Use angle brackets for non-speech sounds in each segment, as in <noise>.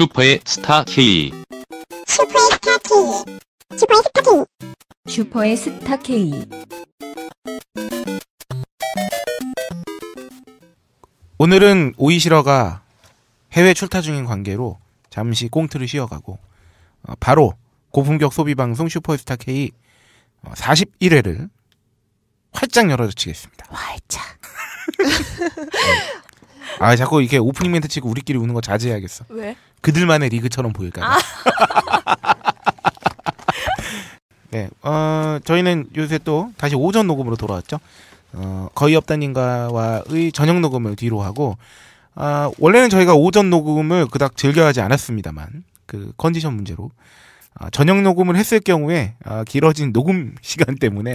슈퍼의 스타 K 슈퍼의 스타 K 슈퍼의 스타 K 슈퍼의 스타 K 오늘은 오이시러가 해외 출타 중인 관계로 잠시 꽁트를 쉬어가고 어, 바로 고품격 소비 방송 슈퍼스타 K 41회를 어, 활짝 열어젖겠습니다 활짝. 아 자꾸 이렇게 오프닝 멘트 치고 우리끼리 우는 거 자제해야겠어. 왜? 그들만의 리그처럼 보일까요? 아. <laughs> 네, 어, 저희는 요새 또 다시 오전 녹음으로 돌아왔죠. 어, 거의 없다님과의 저녁 녹음을 뒤로 하고, 아, 원래는 저희가 오전 녹음을 그닥 즐겨하지 않았습니다만, 그 컨디션 문제로. 아, 저녁 녹음을 했을 경우에 아, 길어진 녹음 <laughs> 시간 때문에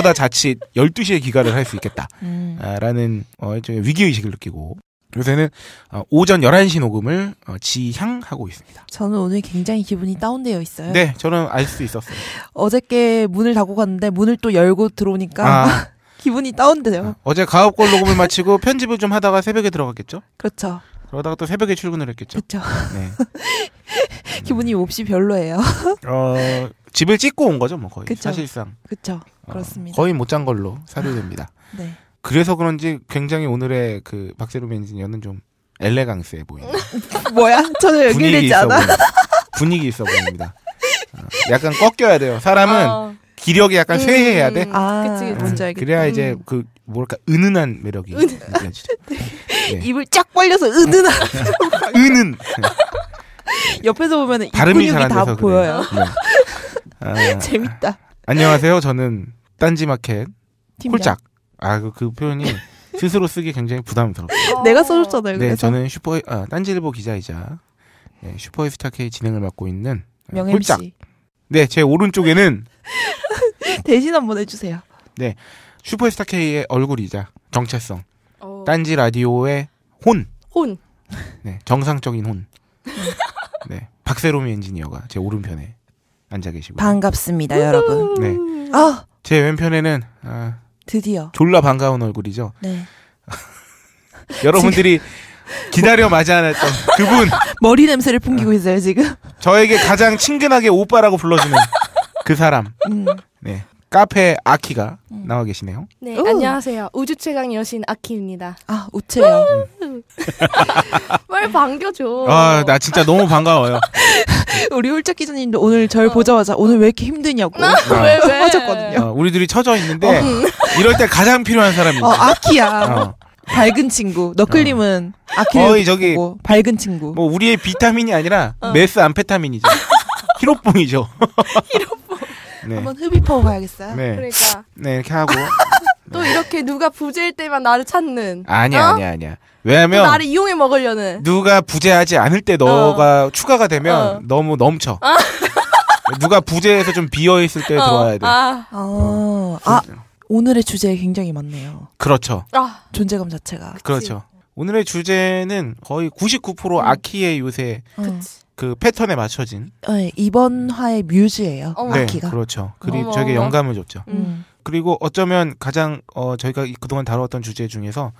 이러다 자칫 12시에 귀가를 할 수 있겠다라는 음. 아, 음. 어, 위기의식을 느끼고 요새는 어, 오전 11시 녹음을 어, 지향하고 있습니다. 저는 오늘 굉장히 기분이 다운되어 있어요. 네, 저는 알 수 있었어요. <laughs> 어저께 문을 닫고 갔는데 문을 또 열고 들어오니까 아, <laughs> 기분이 다운돼요. 아, 어제 가업골 녹음을 마치고 <laughs> 편집을 좀 하다가 새벽에 들어갔겠죠? 그렇죠. 그러다가 또 새벽에 출근을 했겠죠. 그렇죠. 네. 기분이 음. 몹시 별로예요. 어, 집을 찍고 온 거죠, 뭐 거의 그쵸. 사실상. 그렇죠. 어, 그렇습니다. 거의 못 잔 걸로 사료됩니다. 네. 그래서 그런지 굉장히 오늘의 그 박세롬 엔지니어는 좀 엘레강스해 보이는. <laughs> 뭐야? 전혀 분위기 있어 않아? 보이 분위기 있어 보입니다. 아, 약간 꺾여야 돼요. 사람은 어. 기력이 약간 음. 쇠해야 돼. 아, 그치, 뭔지 음. 알겠 그래야 이제 음. 그 뭐랄까 은은한 매력이 느껴지죠. <laughs> 네. 네. 입을 쫙 벌려서 은은한. <laughs> 은은. 옆에서 보면 발음이 잘다 안 그래. 보여요. 네. 아, 재밌다. 안녕하세요. 저는 딴지마켓 팀 홀짝 아그 그 표현이 스스로 쓰기 굉장히 부담스럽고 어. 내가 써줬잖아요. 네, 그래서. 저는 슈퍼 아, 딴지일보 기자이자 네, 슈퍼히스타 K 진행을 맡고 있는 아, 명 MC. 홀짝. 네, 제 오른쪽에는 <laughs> 대신 한번 해주세요. 네, 슈퍼히스타 K의 얼굴이자 정체성. 어. 딴지 라디오의 혼. 혼. 네, 정상적인 혼. 네, 박세롬 엔지니어가 제 오른편에 앉아 계시고. 반갑습니다, 여러분. 네. 아, 제 왼편에는 아, 드디어 졸라 반가운 얼굴이죠. 네. <laughs> 여러분들이 기다려 맞지 않았던 그분 <laughs> 머리 냄새를 풍기고 아. 있어요 지금. 저에게 가장 친근하게 오빠라고 불러주는 <laughs> 그 사람. 음. 네. 카페 아키가 음. 나와 계시네요. 네, 오. 안녕하세요. 우주 최강 여신 아키입니다. 아, 우체요. 음. <laughs> 빨리 반겨줘. 아, 나 진짜 너무 반가워요. <laughs> 우리 홀짝 기자님도 오늘 절 어. 보자마자 오늘 왜 이렇게 힘드냐고 아, <laughs> 하셨거든요. 어, 우리들이 처져 있는데 어. 이럴 때 가장 필요한 사람이 어, 아키야. 어. 밝은 친구. 너클님은 아키를 어. 저기, 보고 밝은 친구. 뭐 우리의 비타민이 아니라 메스 암페타민이죠. 히로뽕이죠. 히로뽕. 네. 한번 흡입하고 가야겠어요. 네. 그러니까. 네, 이렇게 하고. 또 이렇게 누가 부재일 때만 나를 찾는. 아니야, 어? 아니야, 아니야. 왜냐면 나를 이용해 먹으려는. 누가 부재하지 않을 때 너가 어. 추가가 되면 어. 너무 넘쳐. 아. <laughs> 누가 부재해서 좀 비어 있을 때 어. 들어와야 돼. 아. 아. 아 오늘의 주제 에 굉장히 많네요. 그렇죠. 아. 존재감 자체가. 그치. 그렇죠. 오늘의 주제는 거의 99% 음. 아키의 요새 어. 그치. 그 패턴에 맞춰진. 네, 이번 화의 뮤즈예요. 네, 아키가. 그렇죠. 그리 고 저게 영감을 줬죠. 음. 음. 그리고 어쩌면 가장 어, 저희가 그동안 다루었던 주제 중에서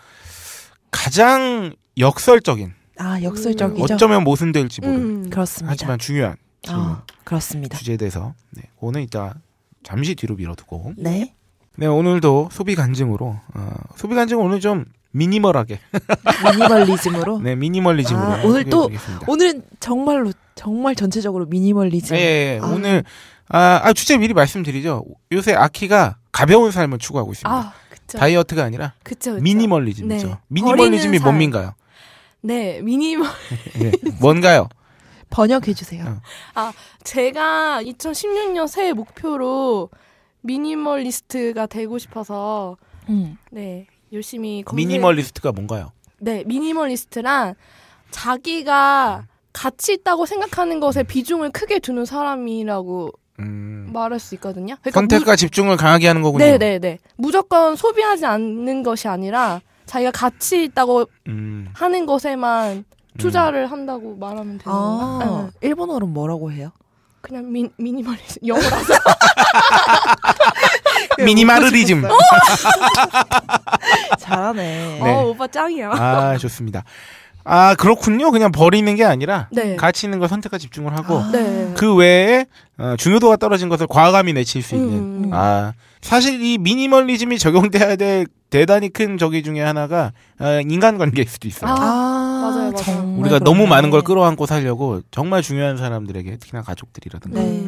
가장 역설적인 아 역설적이죠. 어쩌면 모순될지 모르는 음, 그렇습니다. 하지만 중요한 아, 그렇습니다. 주제에 대해서 네, 오늘 이따 잠시 뒤로 밀어두고 네. 네 오늘도 소비 간증으로 어, 소비 간증 오늘 좀 미니멀하게 <laughs> 미니멀리즘으로 네 미니멀리즘으로 아, 오늘 또 오늘은 정말로 정말 전체적으로 미니멀리즘 예, 예, 아. 오늘 아, 아 주제 미리 말씀드리죠 요새 아키가 가벼운 삶을 추구하고 있습니다. 아, 다이어트가 아니라 그쵸, 그쵸. 미니멀리즘이죠. 네. 미니멀리즘이 뭔니까요 네, 미니멀. <laughs> 네, 뭔가요? 번역해 주세요. 어. 아, 제가 2016년 새해 목표로 미니멀리스트가 되고 싶어서 음. 네, 열심히 검색... 미니멀리스트가 뭔가요? 네, 미니멀리스트란 자기가 가치 있다고 생각하는 것에 비중을 크게 두는 사람이라고 음... 말할 수 있거든요. 그러니까 선택과 무... 집중을 강하게 하는 거군요. 네네네. 무조건 소비하지 않는 것이 아니라 자기가 가치 있다고 음... 하는 것에만 음. 투자를 음... 한다고 말하면 되는 아, 아 네. 일본어로 뭐라고 해요? 그냥 미, 미니멀리즘 영어라서 <laughs> 미니멀리즘 <laughs> 잘하네. 네. 어, 오빠 짱이야. 아 좋습니다. 아 그렇군요. 그냥 버리는 게 아니라 네. 가치 있는 걸 선택과 집중을 하고 아, 네. 그 외에 어, 중요도가 떨어진 것을 과감히 내칠 수 있는. 음. 음. 아 사실 이 미니멀리즘이 적용돼야 될 대단히 큰 저기 중에 하나가 어, 인간관계일 수도 있어요. 아, 아 맞아요, 맞아요. 우리가 너무 많은 걸 끌어안고 살려고 정말 중요한 사람들에게 특히나 가족들이라든가. 네.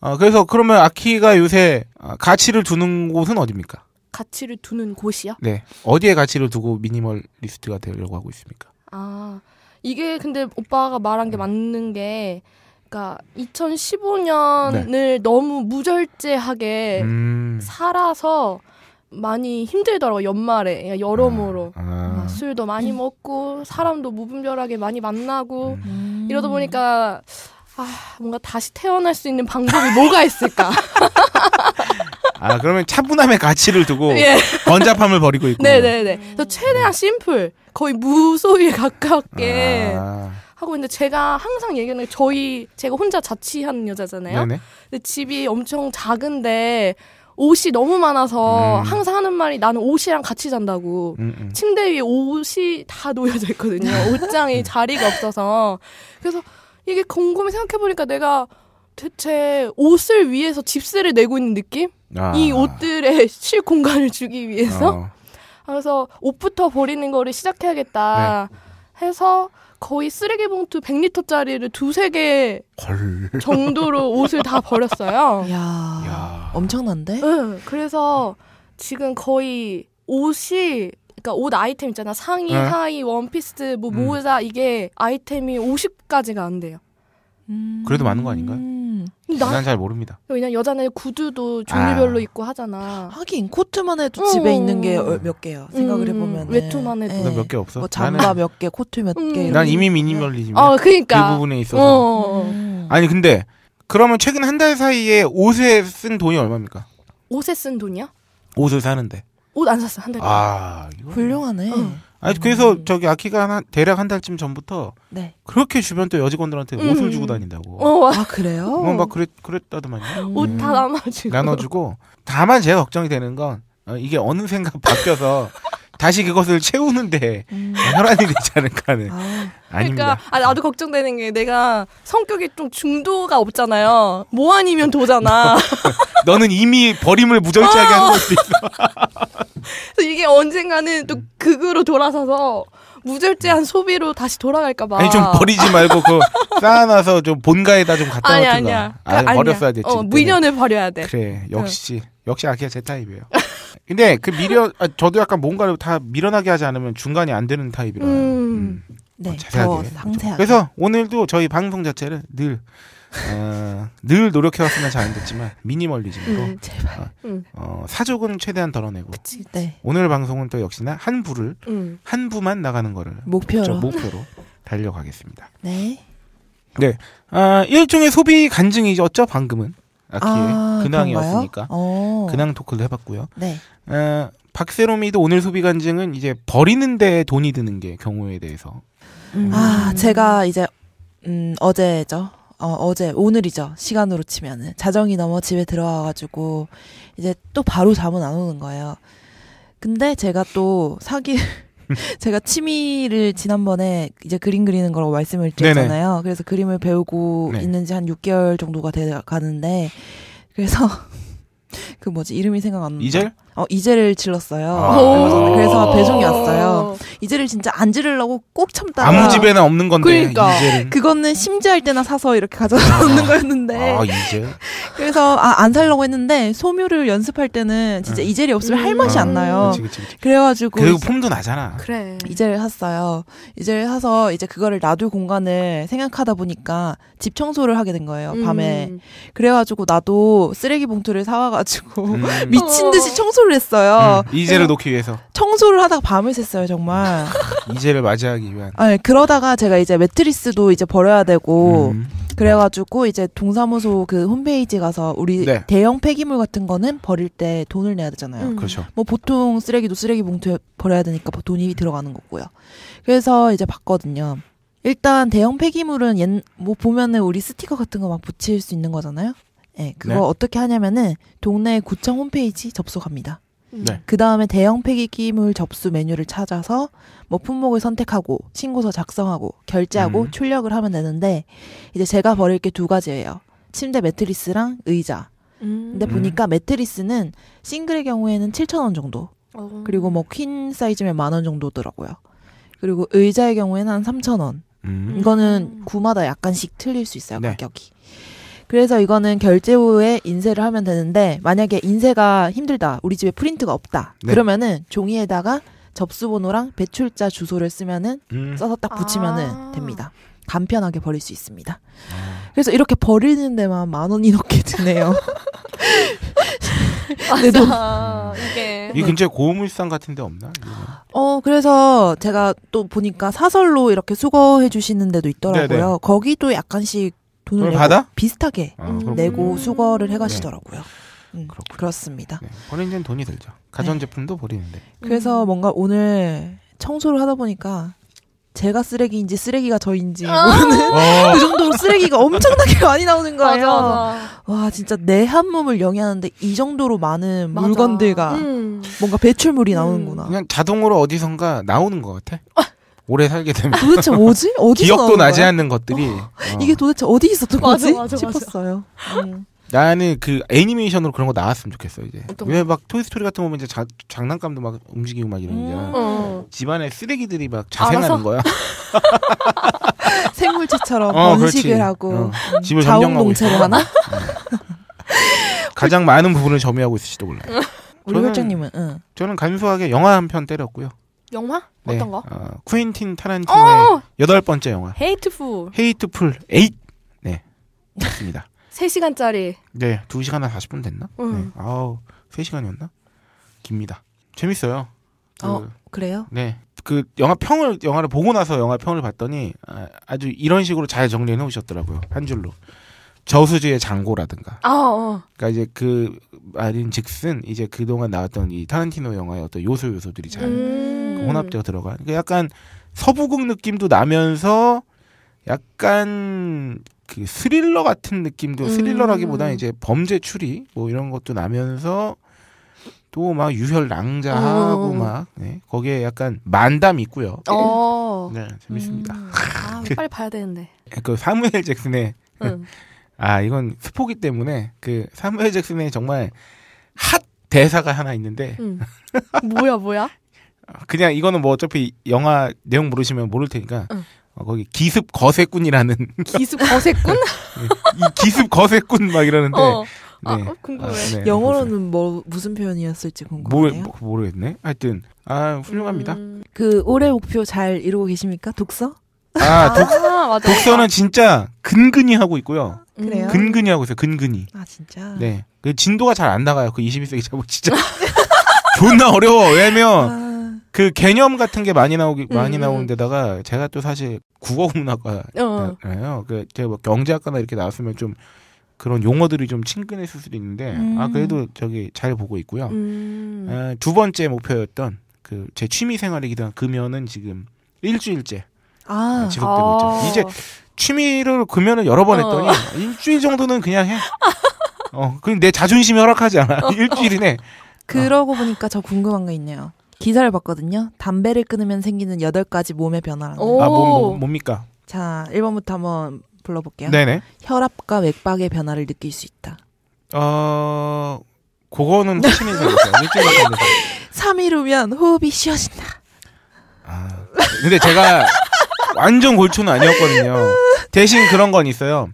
어, 그래서 그러면 아키가 요새 어, 가치를 두는 곳은 어디입니까? 가치를 두는 곳이요? 네. 어디에 가치를 두고 미니멀리스트가 되려고 하고 있습니까? 아, 이게 근데 오빠가 말한 게 음. 맞는 게 그러니까 2015년을 네. 너무 무절제하게 음. 살아서 많이 힘들더라고 연말에 그러니까 여러모로 아, 아, 아. 술도 많이 음. 먹고 사람도 무분별하게 많이 만나고 음. 음. 이러다 보니까 아 뭔가 다시 태어날 수 있는 방법이 뭐가 있을까? <laughs> 아 그러면 차분함의 가치를 두고 <laughs> 예. 번잡함을 버리고 있고. 네네네. 그래서 최대한 심플. 거의 무소유에 가깝게 아. 하고 있는데 제가 항상 얘기하는 게 저희 제가 혼자 자취하는 여자잖아요. 네네. 근데 집이 엄청 작은데 옷이 너무 많아서 음. 항상 하는 말이 나는 옷이랑 같이 잔다고 음, 음. 침대 위에 옷이 다 놓여져 있거든요. <laughs> 옷장이 자리가 없어서 그래서 이게 곰곰이 생각해 보니까 내가 대체 옷을 위해서 집세를 내고 있는 느낌? 아. 이 옷들의 쉴 <laughs> 공간을 주기 위해서. 어. 아, 그래서 옷부터 버리는 거를 시작해야겠다 네. 해서 거의 쓰레기 봉투 100리터짜리를 두세 개 정도로 <laughs> 옷을 다 버렸어요. 이야, 이야. 엄청난데? 응, 그래서 지금 거의 옷이 그러니까 옷 아이템 있잖아 상의, 네. 하의, 원피스, 뭐 음. 모자 음. 이게 아이템이 50가지가 안 돼요. 음. 그래도 많은 거 아닌가요? 음, 나... 잘 모릅니다. 왜냐 여자는 구두도 종류별로 아. 입고 하잖아. 하긴 코트만 해도 어. 집에 있는 게몇 어, 개야. 음, 생각을 음, 해보면 외투만 해도 예. 몇개 없어. 뭐 장바 몇개 코트 몇 음. 개. 난 이미 미니멀리즘. 어, 아, 그니까이 부분에 있어서. 어, 어. 음. 아니 근데 그러면 최근 한 달 사이에 옷에 쓴 돈이 얼마입니까? 옷에 쓴 돈이야? 옷을 사는데. 옷 안 샀어 한 달. 아 이거... 훌륭하네. 응. 어. 아니 그래서 저기 아키가 한, 대략 한 달쯤 전부터 네. 그렇게 주변 또 여직원들한테 음. 옷을 주고 다닌다고. 어, 아 그래요? 어, 막 그랬 그랬다더만요. 음. 옷다 나눠주고. 음. 나눠주고. 다만 제가 걱정이 되는 건 어, 이게 어느 생각 바뀌어서 <laughs> 다시 그것을 채우는데 음. 혈이 되지 않을까 하는 아. 그러니까 아, 나도 걱정되는 게 내가 성격이 좀 중도가 없잖아요. 뭐 아니면 도잖아. <laughs> 너, 는 이미 버림을 무절제하게 하는 것도 있어. 이게 언젠가는 또 극으로 돌아서서 무절제한 소비로 다시 돌아갈까봐. 아니 좀 버리지 말고 그 <laughs> 쌓아놔서 좀 본가에다 좀 갖다 아니, 아니야. 아, 아 버렸어야 됐 어, 미련을 버려야 돼. 그래 역시 응. 역시 아키가 제 타입이에요. 근데 그 미련 아, 저도 약간 뭔가를 다 미련하게 하지 않으면 중간이 안 되는 타입이라. 음. 음. 네, 어, 자세하게. 더 상세하게. 그래서 오늘도 저희 방송 자체를 늘 아, 늘 노력해왔으면 잘안 됐지만 미니멀리즘으로 음, 어, 음. 어, 사족은 최대한 덜어내고 그치, 네. 오늘 방송은 또 역시나 한 부를 음. 한 부만 나가는 거를 목표로, 목표로 달려가겠습니다. 네. 네. 아, 일종의 소비 간증이죠 어쩌 방금은 아키의 아, 근황이었으니까 어. 근황 토크를 해봤고요. 네. 아, 박세롬이도 오늘 소비 간증은 이제 버리는데 돈이 드는 게 경우에 대해서. 음. 아 제가 이제 음, 어제죠. 어, 어제 오늘이죠 시간으로 치면은 자정이 넘어 집에 들어와가지고 이제 또 바로 잠은 안 오는 거예요. 근데 제가 또 사기 <laughs> 제가 취미를 지난번에 이제 그림 그리는 거라고 말씀을 드렸잖아요. 네네. 그래서 그림을 배우고 네. 있는 지한 6개월 정도가 돼 가는데 그래서 <laughs> 그 뭐지 이름이 생각 안 나. 이젤? 어, 이제를 질렀어요. 아~ 그래서 배송이 왔어요. 이제를 진짜 안 지르려고 꼭 참다가 아무 집에나 없는 건데. 그러니까 이제는. 그거는 심지할 때나 사서 이렇게 가져다놓는 아. 거였는데. 아, 이제. 그래서 아, 안 살려고 했는데 소묘를 연습할 때는 진짜 응. 이젤이 없으면 음. 할 맛이 아. 안 나요. 그치, 그치, 그치. 그래가지고 그리고 폼도 나잖아. 그래. 이제를 샀어요. 이제를 사서 이제 그거를 놔둘 공간을 생각하다 보니까 집 청소를 하게 된 거예요. 밤에. 음. 그래가지고 나도 쓰레기 봉투를 사와가지고 음. <laughs> 미친 듯이 어. 청소 청소를 했어요. 음, 이제를 놓기 위해서. 청소를 하다가 밤을 샜어요, 정말. <laughs> 이재를 맞이하기 위한. 아, 그러다가 제가 이제 매트리스도 이제 버려야 되고 음. 그래가지고 이제 동사무소 그 홈페이지 가서 우리 네. 대형 폐기물 같은 거는 버릴 때 돈을 내야 되잖아요. 음. 그렇죠. 뭐 보통 쓰레기도 쓰레기 봉투에 버려야 되니까 돈이 들어가는 거고요. 그래서 이제 봤거든요. 일단 대형 폐기물은 옛, 뭐 보면은 우리 스티커 같은 거 막 붙일 수 있는 거잖아요. 예, 네, 그거 네. 어떻게 하냐면은 동네 구청 홈페이지 접속합니다. 네. 네. 그 다음에 대형 폐기물 기 접수 메뉴를 찾아서 뭐 품목을 선택하고 신고서 작성하고 결제하고 음. 출력을 하면 되는데 이제 제가 버릴 게 두 가지예요. 침대 매트리스랑 의자. 음. 근데 보니까 음. 매트리스는 싱글의 경우에는 7천 원 정도. 어. 그리고 뭐 퀸 사이즈면 만원 정도더라고요. 그리고 의자의 경우에는 한 3천 원. 음. 이거는 음. 구마다 약간씩 틀릴 수 있어요 네. 가격이. 그래서 이거는 결제 후에 인쇄를 하면 되는데 만약에 인쇄가 힘들다. 우리 집에 프린트가 없다. 네. 그러면은 종이에다가 접수번호랑 배출자 주소를 쓰면은 음. 써서 딱 붙이면은 아. 됩니다. 간편하게 버릴 수 있습니다. 아. 그래서 이렇게 버리는 데만 만 원이 넘게 드네요. <laughs> 네, 맞아. 이게 이 네. 근처에 고물상 같은 데 없나? 어 그래서 제가 또 보니까 사설로 이렇게 수거해 주시는 데도 있더라고요. 네네. 네. 거기도 약간씩 돈을 내고 받아? 비슷하게 아, 내고 수거를 네. 해가시더라고요. 음, 그렇습니다. 네. 버리는 돈이 들죠. 가전제품도 네. 버리는데. 그래서 음. 뭔가 오늘 청소를 하다 보니까 제가 쓰레기인지 쓰레기가 저인지 아. 모르는 어. <laughs> 그 정도로 쓰레기가 엄청나게 <laughs> 많이 나오는 거예요. 맞아, 맞아. 와 진짜 내 한 몸을 영위하는데 이 정도로 많은 맞아. 물건들과 음. 뭔가 배출물이 음. 나오는구나. 그냥 자동으로 어디선가 나오는 것 같아. 아, 오래 살게 되면 도대체 뭐지? <laughs> 어디서 기억도 나지 거야? 않는 것들이 어. 어. 이게 도대체 어디 있었던 맞아, 거지? 맞아, 맞아, 싶었어요. 음. 나는 그 애니메이션으로 그런 거 나왔으면 좋겠어 이제 왜 막 토이스토리 같은 거 보면 이제 자, 장난감도 막 움직이고 막 이러는데 음. 어, 어. 집안에 쓰레기들이 막 자생하는 거야 <laughs> 생물체처럼 <laughs> 어, 번식을 그렇지. 하고 어. 음. 집을 자원봉채로 하나 가장 많은 부분을 점유하고 있을지도 몰라요 우리 저는, 홀장님은 응. 저는 간소하게 영화 한 편 때렸고요 영화? 네. 어떤 거? 어, 쿠엔틴 타란티노의 어, 어, 어. 여덟 번째 영화. 헤이트풀. 헤이트풀 8. 네. 맞습니다. 3시간짜리. <laughs> 네. 2시간 한 40분 됐나? 음. 네. 아우, 3시간이었나? 깁니다. 재밌어요. 그, 어, 그래요? 네. 그 영화 평을 영화를 보고 나서 영화 평을 봤더니 아, 아주 이런 식으로 잘 정리해 놓으셨더라고요. 한 줄로. 저수지의 장고라든가. 어, 어. 그러니까 이제 그 말인즉슨 이제 그동안 나왔던 이 타란티노 영화의 어떤 요소 요소들이 잘 음. 그 혼합되어 들어간. 그러니까 약간 서부극 느낌도 나면서 약간 그 스릴러 같은 느낌도 음. 스릴러라기보다 이제 범죄 추리 뭐 이런 것도 나면서 또 막 유혈 낭자하고 어. 막 네. 거기에 약간 만담 있고요. 어. 네, 재밌습니다. 음. 아, 빨리 봐야 되는데. 그 사무엘 잭슨의 응. 아 이건 스포기 때문에 그 사무엘 잭슨의 정말 핫 대사가 하나 있는데 음. 뭐야 뭐야? <laughs> 그냥 이거는 뭐 어차피 영화 내용 모르시면 모를 테니까 응. 어, 거기 기습 거세꾼이라는 기습 거세꾼? <laughs> 네. 이 기습 거세꾼 막 이러는데 어. 네. 아, 어, 궁금해. 아, 네, 영어로는 뭐 무슨 표현이었을지 궁금해요. 모, 뭐, 모르겠네. 하여튼 아 훌륭합니다. 음, 그 올해 목표 잘 이루고 계십니까? 독서? 아, 독, 아 독서는 진짜 근근히 하고 있고요. 그래요? 음. 근근히 하고 있어요. 근근히. 아 진짜. 네. 그 진도가 잘 안 나가요. 그 21세기 자본 진짜 <laughs> 존나 어려워. 왜냐면 아... 그 개념 같은 게 많이 나오기 많이 음. 나오는 데다가 제가 또 사실 국어 문학과잖요 어. 네, 어. 그 제가 뭐 경제학과나 이렇게 나왔으면 좀 그런 용어들이 좀 친근했을 수도 있는데 아, 음. 아 그래도 저기 잘 보고 있고요. 음. 아, 두 번째 목표였던 그 제 취미 생활이기도 한 금연은 지금 일주일째 아, 지속되고 아. 있죠. 이제 취미를 금연을 여러 번 어. 했더니 일주일 정도는 그냥 해. 어, 그럼 내 자존심이 허락하지 않아. 어. 일주일이네. 그러고 어. 보니까 저 궁금한 게 있네요. 기사를 봤거든요. 담배를 끊으면 생기는 여덟 가지 몸의 변화라는. 아, 뭐, 뭐, 뭡니까? 자, 1번부터 한번 불러볼게요. 네네. 혈압과 맥박의 변화를 느낄 수 있다. 어, 그거는 확신이 되겠어요. 3일 <laughs> 후면 호흡이 쉬어진다. 아, 근데 제가 완전 골초는 아니었거든요. 대신 그런 건 있어요.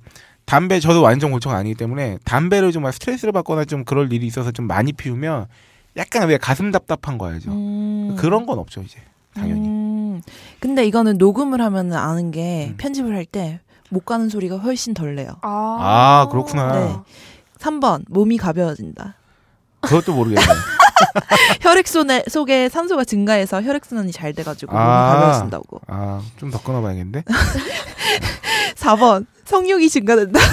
담배 저도 완전 골초가 아니기 때문에 담배를 좀 스트레스를 받거나 좀 그럴 일이 있어서 좀 많이 피우면 약간 왜 가슴 답답한 거야죠. 음. 그런 건 없죠 이제 당연히. 음. 근데 이거는 녹음을 하면 아는 게 음. 편집을 할 때 못 가는 소리가 훨씬 덜 내요. 아, 아 그렇구나. 네. 3번 몸이 가벼워진다. 그것도 모르겠네. 요 <laughs> <laughs> 혈액 손에, 속에 산소가 증가해서 혈액 순환이 잘 돼가지고 아, 가벼워진다고. 아, 좀더 끊어봐야겠는데. 4번 <laughs> 성욕이 증가된다. <laughs>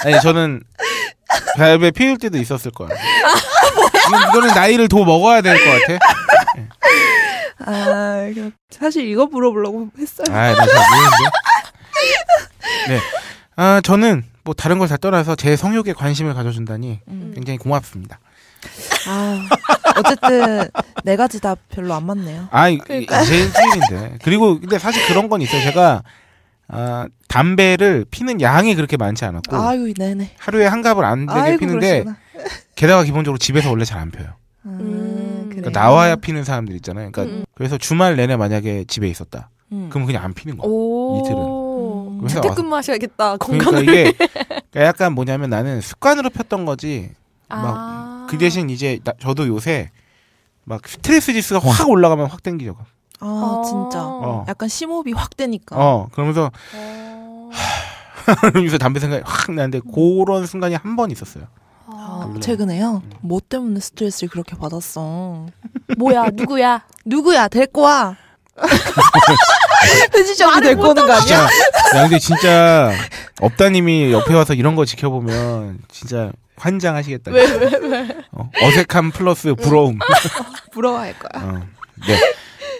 아니 저는 갈배 피울 때도 있었을 거야. 아, 이거는 나이를 더 먹어야 될 것 같아. 아, 사실 이거 물어보려고 했어요. 아, 네. 아, 저는 뭐 다른 걸 다 떠나서 제 성욕에 관심을 가져준다니 음. 굉장히 고맙습니다. 아, 어쨌든 네 가지 다 별로 안 맞네요. 아, 니 제일 틀데 그리고 근데 사실 그런 건 있어요. 제가 아, 담배를 피는 양이 그렇게 많지 않았고 아유, 네네. 하루에 한 갑을 안 되게 아이고, 피는데 그러시구나. 게다가 기본적으로 집에서 원래 잘안 펴요. 아, 음, 그러니까 나와야 피는 사람들 있잖아요. 그러니까 음, 음. 그래서 주말 내내 만약에 집에 있었다. 음. 그럼 그냥 안 피는 거 이틀은. 재택근무하셔야겠다. 음. 아, 그러니까 이게 약간 뭐냐면 나는 습관으로 폈던 거지. 아. 막 아. 그 대신 이제 나, 저도 요새 막 스트레스 지수가 어. 확 올라가면 확 땡기죠. 아, 어. 진짜. 어. 약간 심호흡이 확 되니까. 어, 그러면서 그러면서 어. <laughs> 담배 생각이 확 나는데 그런 순간이 한 번 있었어요. 아, 아 최근에요? 응. 음. 뭐 때문에 스트레스를 그렇게 받았어? <laughs> 뭐야, 누구야? 누구야, 데리고 와! 회지장도 <laughs> 데리는거 아니야? 야, 근데 진짜, 업다님이 옆에 와서 이런 거 지켜보면, 진짜 환장하시겠다. 왜, 왜, 왜? 어, 색함 플러스 음. 부러움. <laughs> 부러워할 거야. 어, 네.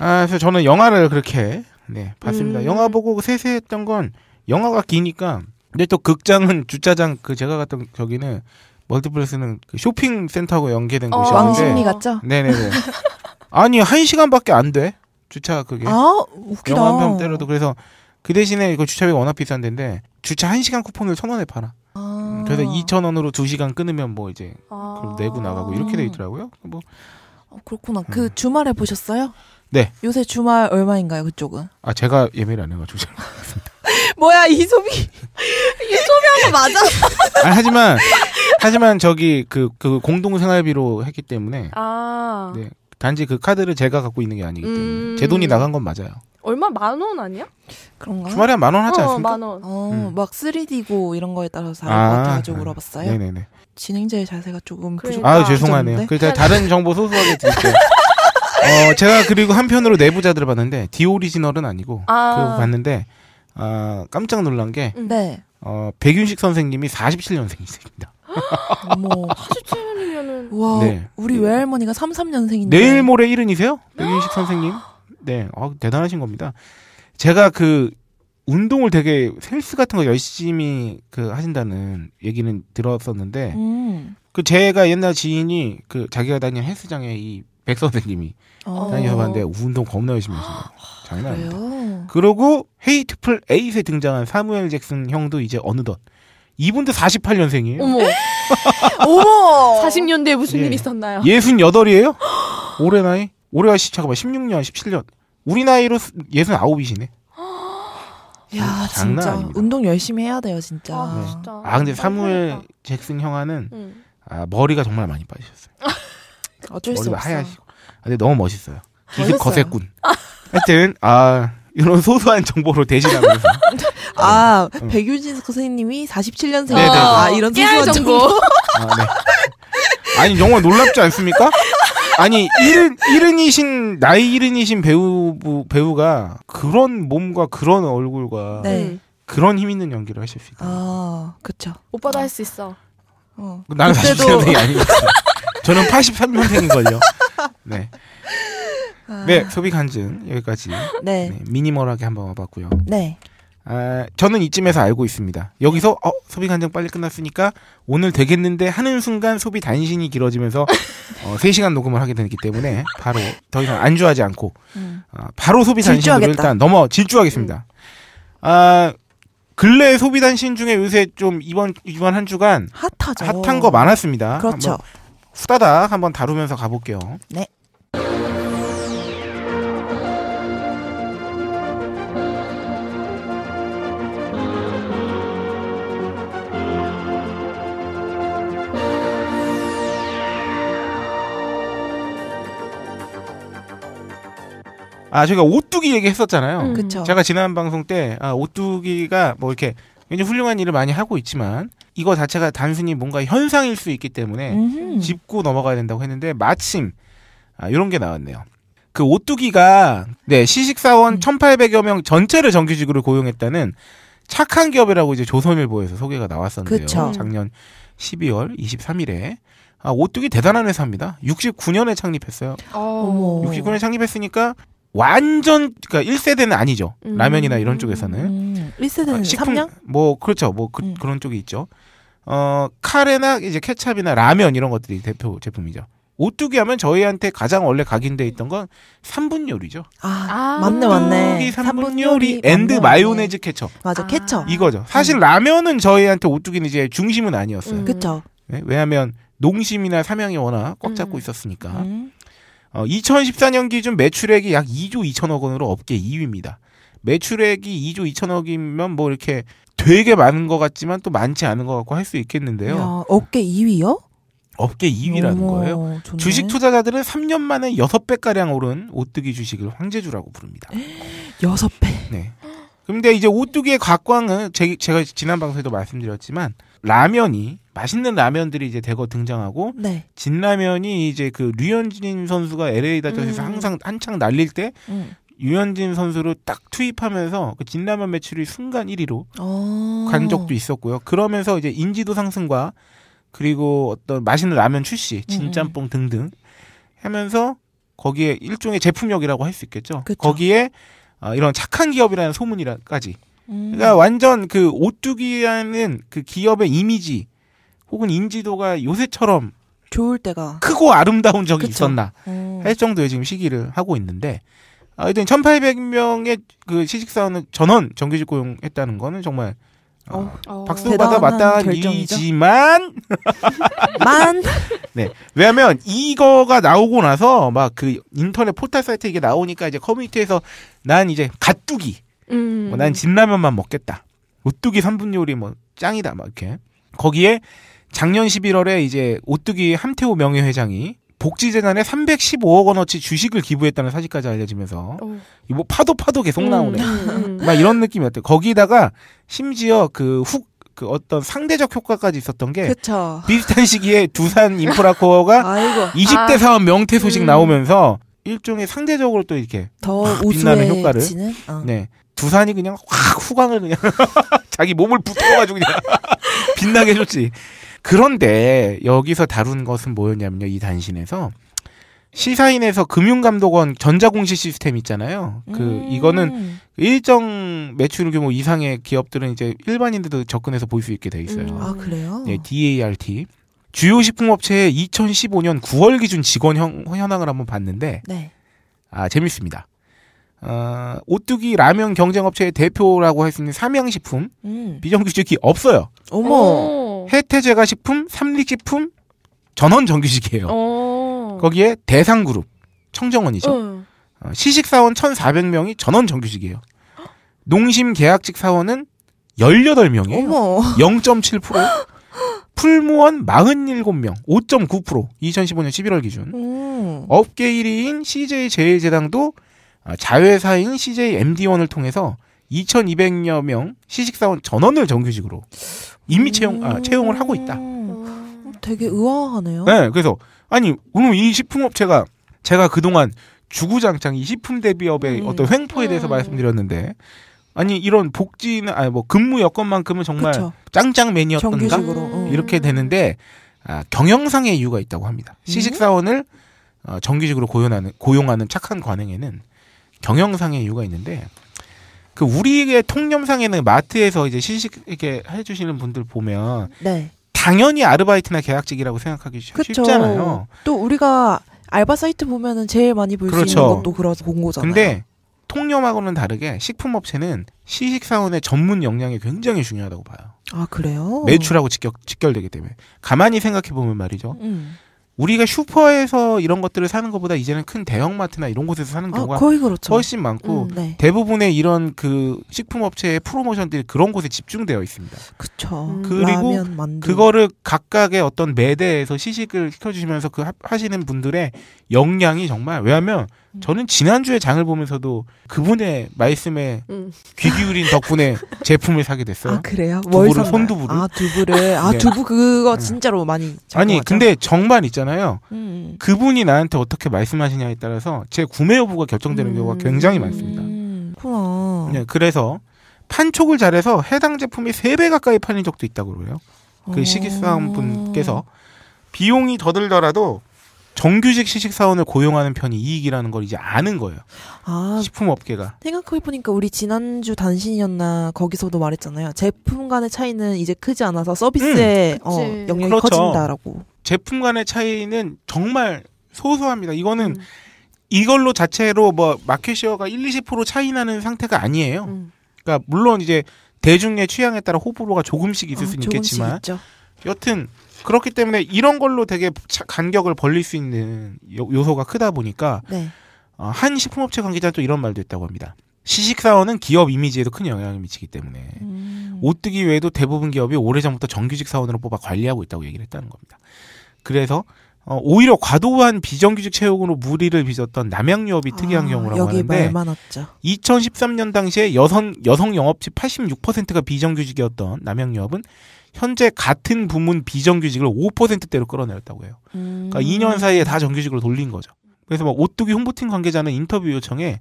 아, 그래서 저는 영화를 그렇게 네, 봤습니다. 음. 영화 보고 세세했던 건 영화가 기니까 근데 또 극장은 주차장 그 제가 갔던 저기는 멀티플렉스는 그 쇼핑 센터하고 연계된 어, 곳이었는데 왕십리 같죠? 네네네. 아니 한 시간밖에 안 돼. 주차 그게. 아 웃기다. 영화 한 편 때려도 그래서 그 대신에 이거 주차비가 워낙 비싼 데데 주차 한 시간 쿠폰을 천 원에 팔아. 그래서 2천 아. 원으로 2 시간 끊으면 뭐 이제 아. 내고 나가고 이렇게 돼 있더라고요. 뭐 어, 그렇구나. 음. 그 주말에 보셨어요? 네. 요새 주말 얼마인가요, 그쪽은? 아, 제가 예매를 안 해가지고 잘 <laughs> 뭐야, 이 소비. 이 소비한 거 맞아? <laughs> 아, 니 하지만, 하지만 저기 그, 그 공동생활비로 했기 때문에. 아. 네. 단지 그 카드를 제가 갖고 있는 게 아니기 때문에 음... 제 돈이 나간 건 맞아요. 얼마 만 원 아니야? 그런가? 주말에 한만원 하지 어, 않습니까? 만 원. 어, 음. 막 3D고 이런 거에 따라서 다른 아, 것같가지고 아, 음. 물어봤어요. 네네네. 진행자의 자세가 조금 그래. 그러니까. 부족. 아 죄송하네요. 그 제가 다른 정보 소소하게 드릴게요. <laughs> 어, 제가 그리고 한편으로 내부자들을 봤는데 디오리지널은 아니고 아. 그 봤는데 어, 깜짝 놀란 게 음. 네. 어, 백윤식 선생님이 47년생이십니다. <gasps> 어머, 47년 음. 와, 네. 우리 외할머니가 33년생인데. 내일 모레 70이세요? 백윤식 아. 선생님. 네, 아, 대단하신 겁니다. 제가 그 운동을 되게 헬스 같은 거 열심히 그 하신다는 얘기는 들었었는데 음. 그 제가 옛날 지인이 그 자기가 다니는 헬스장에 이 백 선생님이 어. 다니셔봤는데 운동 겁나 열심히 하신다. 아, 장난 아니에요 그러고 헤이트풀 에잇에 등장한 사무엘 잭슨 형도 이제 어느덧 이분도 48년생이에요. 어머. <laughs> 어머. 40년대에 무슨 예. 일이 있었나요? 68이에요? 올해 나이? 올해가 잠깐만 16년, 17년. 우리 나이로 69이시네. 야, 아, 진짜 아닙니다. 운동 열심히 해야 돼요, 진짜. 아, 네. 진짜. 아 근데 아, 사무엘 잭슨 형아는 응. 아, 머리가 정말 많이 빠지셨어요. <laughs> 어쩔 수 없어. 머리가 하얗시고. 아, 근데 너무 멋있어요. 기습 거세꾼. 하여튼 아 이런 소소한 정보로 대신하면서. <laughs> 아, 응. 백유진 선생님이 47년생. 네네. 아, 이런 소소한 정보. 정보. 아, 네. 아니, 정말 놀랍지 않습니까? 아니, 이른, 이른이신, 나이 이른이신 배우, 배우가 그런 몸과 그런 얼굴과 네. 그런 힘 있는 연기를 하십니다. 아, 그쵸. 오빠도 어. 할수 있어. 어. 나는 그때도... 47년생이 아니겠어. 저는 83년생인걸요. 네. 네, 아. 소비 간증 여기까지. 네. 네. 미니멀하게 한번 와봤고요. 네. 아, 저는 이쯤에서 알고 있습니다. 여기서 어, 소비 간증 빨리 끝났으니까 오늘 되겠는데 하는 순간 소비 단신이 길어지면서 어, 3시간 녹음을 하게 되기 때문에 바로 더 이상 안주하지 않고 어, 바로 소비 단신으로 일단 넘어 질주하겠습니다. 음. 아, 근래 소비 단신 중에 요새 좀 이번 이번 한 주간 핫하죠. 핫한 거 많았습니다. 그렇죠. 후다닥 한번 다루면서 가볼게요. 네. 아 저희가 오뚜기 얘기했었잖아요. 음. 그쵸. 제가 지난 방송 때 아, 오뚜기가 뭐 이렇게 굉장히 훌륭한 일을 많이 하고 있지만 이거 자체가 단순히 뭔가 현상일 수 있기 때문에 음. 짚고 넘어가야 된다고 했는데 마침 아, 요런게 나왔네요. 그 오뚜기가 네 시식사원 음. 1,800여 명 전체를 정규직으로 고용했다는 착한 기업이라고 이제 조선일보에서 소개가 나왔었는데요. 그쵸. 작년 12월 23일에 아, 오뚜기 대단한 회사입니다. 69년에 창립했어요. 오. 69년에 창립했으니까 완전 그러니까 1세대는 아니죠. 음. 라면이나 이런 쪽에서는 음. 1세대는 어, 아, 식품, 삼양? 뭐 그렇죠. 뭐 그, 음. 그런 쪽이 있죠. 어, 카레나 이제 케찹이나 라면 이런 것들이 대표 제품이죠. 오뚜기 하면 저희한테 가장 원래 각인돼 있던 건 3분 요리죠. 아, 아 맞네 맞네. 3분, 3분 요리 앤드 마요네즈 케첩. 맞아 아. 케첩. 이거죠. 사실 음. 라면은 저희한테 오뚜기는 이제 중심은 아니었어요. 음. 그렇죠. 네? 왜냐하면 농심이나 삼양이 워낙 꽉 음. 잡고 있었으니까. 음. 어, 2014년 기준 매출액이 약 2조 2천억 원으로 업계 2위입니다. 매출액이 2조 2천억이면 뭐 이렇게 되게 많은 것 같지만 또 많지 않은 것 같고 할 수 있겠는데요. 야, 업계 2위요? 업계 2위라는 어머, 거예요. 좋네. 주식 투자자들은 3년 만에 6배가량 오른 오뚜기 주식을 황제주라고 부릅니다. 6배? <gasps> 네. 근데 이제 오뚜기의 각광은 제, 제가 지난 방송에도 말씀드렸지만 라면이 맛있는 라면들이 이제 대거 등장하고 네. 진라면이 이제 그 류현진 선수가 LA 다저스에서 음. 항상 한창 날릴 때 음. 유현진 선수를 딱 투입하면서 그 진라면 매출이 순간 1위로 오. 어. 간 적도 있었고요. 그러면서 이제 인지도 상승과 그리고 어떤 맛있는 라면 출시, 음, 음. 진짬뽕 음. 등등 하면서 거기에 일종의 제품력이라고 할 수 있겠죠. 그쵸. 거기에 어, 이런 착한 기업이라는 소문이라까지 그러니까 완전 그 오뚜기라는 그 기업의 이미지 혹은 인지도가 요새처럼 좋을 때가 크고 아름다운 적이 그쵸? 있었나 음. 할 정도의 지금 시기를 하고 있는데 아, 일단 1,800명의 그 시식사원을 전원 정규직 고용했다는 거는 정말 어, 어, 박수 받아 마땅한 일이지만 <laughs> 만 네. 왜냐하면 이거가 나오고 나서 막 그 인터넷 포털 사이트 이게 나오니까 이제 커뮤니티에서 난 이제 가뚜기 음. 뭐, 난 진라면만 먹겠다. 오뚜기 3분 요리 뭐 짱이다 막 이렇게. 거기에 작년 11월에 이제 오뚜기 함태호 명예회장이 복지재단에 315억 원어치 주식을 기부했다는 사실까지 알려지면서 어. 이뭐 파도 파도 계속 음. 나오네. 음. <laughs> 막 이런 느낌이었대. 거기다가 심지어 그 훅 그 어떤 상대적 효과까지 있었던 게 그쵸. 비슷한 시기에 두산 인프라코어가 20대 <laughs> 아. 사업 명태 소식 음. 나오면서 일종의 상대적으로 또 이렇게 더 빛나는 효과를 어. 네 두산이 그냥 확 후광을 그냥 <laughs> 자기 몸을 붙어가지고 그냥 <laughs> 빛나게 해줬지 그런데 여기서 다룬 것은 뭐였냐면요 이 단신에서 시사인에서 금융감독원 전자공시 시스템 있잖아요. 그 음. 이거는 일정 매출 규모 이상의 기업들은 이제 일반인들도 접근해서 볼 수 있게 돼 있어요. 음. 아 그래요? 네, DART. 주요 식품업체의 2015년 9월 기준 직원 현, 현황을 한번 봤는데 네. 아 재밌습니다. 어, 오뚜기 라면 경쟁업체의 대표라고 할 수 있는 삼양식품 음. 비정규직이 없어요. 어머 해태제과 식품, 삼리식품 전원 정규직이에요. 오. 거기에 대상그룹 청정원이죠. 어, 시식사원 1,400명이 전원 정규직이에요. 농심 계약직 사원은 18명이에요. 어머. 0.7%. <laughs> 풀무원 47명, 5.9%, 2015년 11월 기준. 음. 업계 1위인 CJ 제일제당도 아, 자회사인 CJ m d 원을 통해서 2,200여 명 시식사원 전원을 정규직으로 임미 채용, 아, 음. 채용을 하고 있다. 되게 의아하네요. 네, 그래서 아니 오늘 이 식품업체가 제가 그동안 주구장창 이 식품 대비업의 음. 어떤 횡포에 대해서 음. 말씀드렸는데 아니 이런 복지는 아니 뭐 근무 여건만큼은 정말 그쵸. 짱짱 맨이었던가 음. 어. 이렇게 되는데 아, 경영상의 이유가 있다고 합니다. 음. 시식 사원을 어, 정규직으로 고용하는 고용하는 착한 관행에는 경영상의 이유가 있는데 그 우리의 통념상에는 마트에서 이제 시식 이렇게 해주시는 분들 보면 네. 당연히 아르바이트나 계약직이라고 생각하기 쉽, 그쵸. 쉽잖아요. 또 우리가 알바 사이트 보면은 제일 많이 볼수 그렇죠. 있는 것도 그런 공고잖아요. 근데 통념하고는 다르게 식품업체는 시식사원의 전문 역량이 굉장히 중요하다고 봐요. 아, 그래요? 매출하고 직격, 직결되기 때문에. 가만히 생각해보면 말이죠. 음. 우리가 슈퍼에서 이런 것들을 사는 것보다 이제는 큰 대형마트나 이런 곳에서 사는 아, 경우가 아, 거의 그렇죠. 훨씬 많고 음, 네. 대부분의 이런 그 식품업체의 프로모션들이 그런 곳에 집중되어 있습니다. 그렇죠. 음, 그리고 라면, 그거를 각각의 어떤 매대에서 시식을 시켜주시면서 그 하시는 분들의 역량이 정말 왜냐하면 음. 저는 지난주에 장을 보면서도 그분의 말씀에 음. 귀 기울인 덕분에 제품을 사게 됐어요. 아, 그래요? 두부를 손두부를. 아, 두부를. 아, 네. 두부 그거 네. 진짜로 많이 아니, 근데 정반 있잖아요. 음, 음. 그분이 나한테 어떻게 말씀하시냐에 따라서 제 구매 여부가 결정되는 음. 경우가 굉장히 많습니다. 그렇구나. 네, 그래서 판촉을 잘해서 해당 제품이 세 배 가까이 팔린 적도 있다고 그래요. 그 시기상 어. 원 분께서 비용이 더 들더라도 정규직 시식사원을 고용하는 편이 이익이라는 걸 이제 아는 거예요. 아, 식품업계가. 생각해보니까 우리 지난주 단신이었나 거기서도 말했잖아요. 제품 간의 차이는 이제 크지 않아서 서비스에 음, 어, 영향이 그렇죠. 커진다라고. 제품 간의 차이는 정말 소소합니다. 이거는 음. 이걸로 자체로 뭐 마켓시어가 1, 20% 차이 나는 상태가 아니에요. 음. 그러니까 물론 이제 대중의 취향에 따라 호불호가 조금씩 아, 있을 어, 수는 있겠지만 있죠. 여튼 그렇기 때문에 이런 걸로 되게 간격을 벌릴 수 있는 요소가 크다 보니까 네. 어, 한 식품업체 관계자는 또 이런 말도 했다고 합니다. 시식사원은 기업 이미지에도 큰 영향을 미치기 때문에 음. 오뜨기 외에도 대부분 기업이 오래전부터 정규직 사원으로 뽑아 관리하고 있다고 얘기를 했다는 겁니다. 그래서 어, 오히려 과도한 비정규직 채용으로 무리를 빚었던 남양유업이 특이한 아, 경우라고 여기 하는데 2013년 당시에 여성 여성 영업직 86%가 비정규직이었던 남양유업은 현재 같은 부문 비정규직을 5%대로 끌어내렸다고 해요. 그러니까 음. 그러니까 2년 사이에 다 정규직으로 돌린 거죠. 그래서 막 오뚜기 홍보팀 관계자는 인터뷰 요청에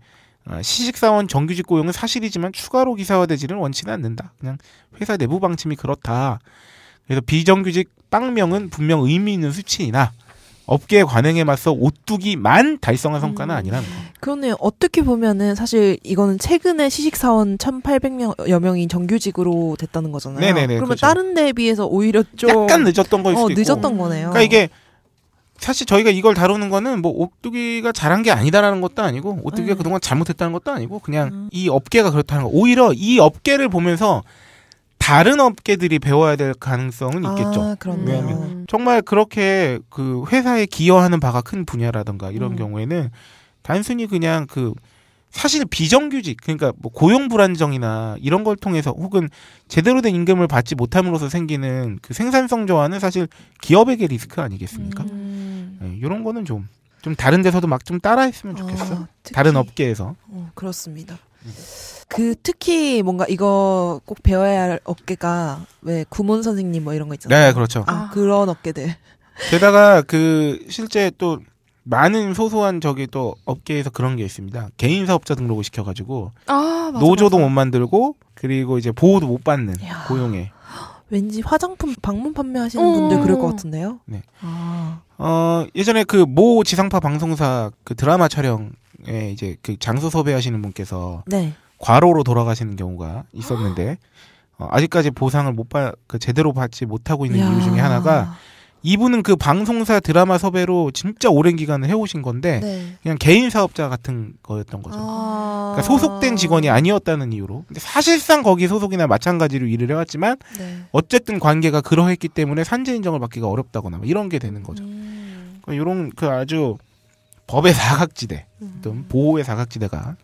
아, 시식사원 정규직 고용은 사실이지만 추가로 기사화되지는 원치는 않는다. 그냥 회사 내부 방침이 그렇다. 그래서 비정규직 빵명은 분명 의미 있는 수치이나 업계 관행에 맞서 오뚜기만 달성한 성과는 음. 아니라는 거. 그러네요. 어떻게 보면은 사실 이거는 최근에 시식사원 1,800여 명이 정규직으로 됐다는 거잖아요. 네네네. 그러면 그렇죠. 다른 데에 비해서 오히려 좀 약간 늦었던 거일 어, 수도 어, 늦었던 있고. 거네요. 그러니까 이게 사실 저희가 이걸 다루는 거는 뭐 오뚜기가 잘한 게 아니다라는 것도 아니고 오뚜기가 음. 네. 그동안 잘못했다는 것도 아니고 그냥 음. 이 업계가 그렇다는 거. 오히려 이 업계를 보면서 다른 업계들이 배워야 될 가능성은 아, 있겠죠. 아, 왜냐하면 정말 그렇게 그 회사에 기여하는 바가 큰 분야라든가 이런 음. 경우에는 단순히 그냥 그 사실 비정규직 그러니까 뭐 고용 불안정이나 이런 걸 통해서 혹은 제대로 된 임금을 받지 못함으로써 생기는 그 생산성 저하는 사실 기업에게 리스크 아니겠습니까? 음. 네, 이런 거는 좀. 좀 다른 데서도 막 좀 따라했으면 좋겠어. 어, 다른 업계에서. 어, 그렇습니다. 네. 그 특히 뭔가 이거 꼭 배워야 할 업계가 왜 구몬 선생님 뭐 이런 거 있잖아요. 네, 그렇죠. 아, 아. 그런 업계들. 게다가 그 실제 또 많은 소소한 저기 또 업계에서 그런 게 있습니다. 개인 사업자 등록을 시켜가지고 아, 맞아, 노조도 맞아. 못 만들고 그리고 이제 보호도 못 받는 야. 고용에. 왠지 화장품 방문 판매하시는 분들 어. 그럴 것 같은데요. 네. 아. 어 예전에 그 모 지상파 방송사 그 드라마 촬영에 이제 그 장소 섭외하시는 분께서 네. 과로로 돌아가시는 경우가 있었는데 어, 아직까지 보상을 못 받 그 제대로 받지 못하고 있는 이유 중에 하나가 이분은 그 방송사 드라마 섭외로 진짜 오랜 기간을 해오신 건데 네. 그냥 개인 사업자 같은 거였던 거죠. 아... 그러니까 소속된 직원이 아니었다는 이유로. 근데 사실상 거기 소속이나 마찬가지로 일을 해왔지만 네. 어쨌든 관계가 그러했기 때문에 산재 인정을 받기가 어렵다거나 이런 게 되는 거죠. 음... 그러니까 이런 그 아주 법의 사각지대, 음... 보호의 사각지대가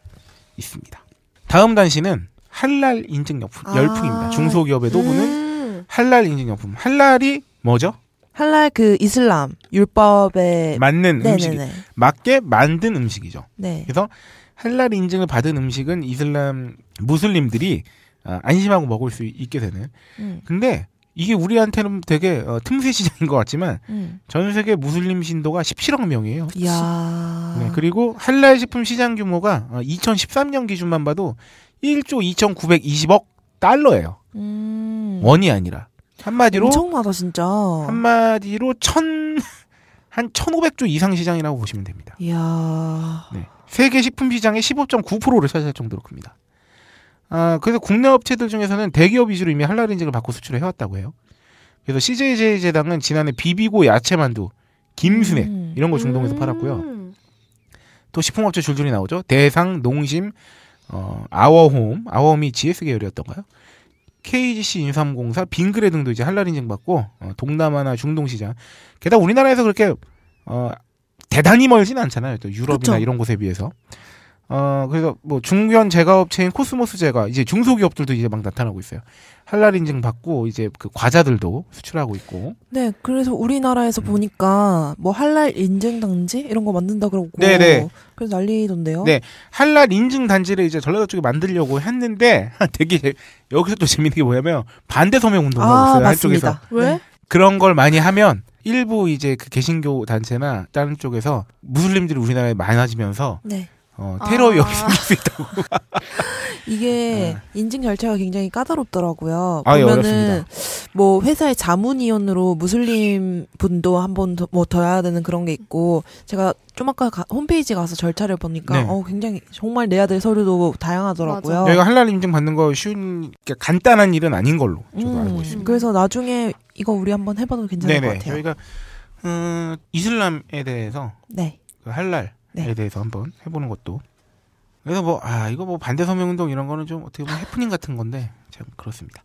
있습니다. 다음 단시는한랄 인증 열풍, 아. 열풍입니다. 중소기업의 노부는 음... 할랄 인증 열풍. 한랄이 뭐죠? 할랄 그 이슬람 율법에 맞는 음식 맞게 만든 음식이죠. 네. 그래서 할랄 인증을 받은 음식은 이슬람 무슬림들이 아, 안심하고 먹을 수 있게 되는. 음. 근데 이게 우리한테는 되게 어, 틈새 시장인 것 같지만 음. 전 세계 무슬림 신도가 17억 명이에요. 네, 그리고 할랄 식품 시장 규모가 어, 2013년 기준만 봐도 1조 2,920억 달러예요. 음. 원이 아니라. 한마디로 엄청 많아 진짜. 한마디로 천한 <laughs> 1,500조 이상 시장이라고 보시면 됩니다. 야 네. 세계 식품 시장의 15.9%를 차지할 정도로 큽니다. 아, 그래서 국내 업체들 중에서는 대기업 위주로 이미 한라 인증을 받고 수출을 해왔다고 해요. 그래서 CJ제일제당은 지난해 비비고 야채만두, 김순낵 음. 이런 거 중동에서 음. 팔았고요. 또 식품업체 줄줄이 나오죠. 대상, 농심, 어, 아워홈, 아워홈이 GS 계열이었던가요? KGC 인삼공사, 빙그레 등도 이제 할랄 인증 받고 어, 동남아나 중동 시장. 게다가 우리나라에서 그렇게 어, 대단히 멀진 않잖아요. 또 유럽이나 그쵸. 이런 곳에 비해서. 어, 그래서 뭐 중견 제과업체인 코스모스 제과 이제 중소기업들도 이제 막 나타나고 있어요. 할랄 인증 받고 이제 그 과자들도 수출하고 있고. 네, 그래서 우리나라에서 음. 보니까 뭐 할랄 인증 단지 이런 거 만든다 그러고. 네네. 네. 그래서 난리던데요. 네, 할랄 인증 단지를 이제 전라도 쪽에 만들려고 했는데 <laughs> 되게 여기서 또 재밌는 게 뭐냐면 반대 소명 운동하고 아, 있어요 맞습니다. 한쪽에서. 왜? 네. 그런 걸 많이 하면 일부 이제 그 개신교 단체나 다른 쪽에서 무슬림들이 우리나라에 많아지면서. 네. 어, 테러 위협이 생길 수 있다고. 이게 네. 인증 절차가 굉장히 까다롭더라고요. 아, 예, 보면은 예, 뭐 회사의 자문위원으로 무슬림 분도 한번뭐 더야 해 되는 그런 게 있고 제가 좀 아까 가, 홈페이지 가서 절차를 보니까 네. 어 굉장히 정말 내야 될 서류도 다양하더라고요. 맞아. 할랄 인증 받는 거 쉬운 그러니까 간단한 일은 아닌 걸로 저도 음, 알고 있습니다. 그래서 나중에 이거 우리 한번 해봐도 괜찮을 네네. 것 같아요. 저희가 음, 이슬람에 대해서 네. 그 할랄 네. 대해서 한번 해보는 것도. 그래서 뭐, 아, 이거 뭐 반대 서명 운동 이런 거는 좀 어떻게 보면 해프닝 같은 건데, 참 그렇습니다.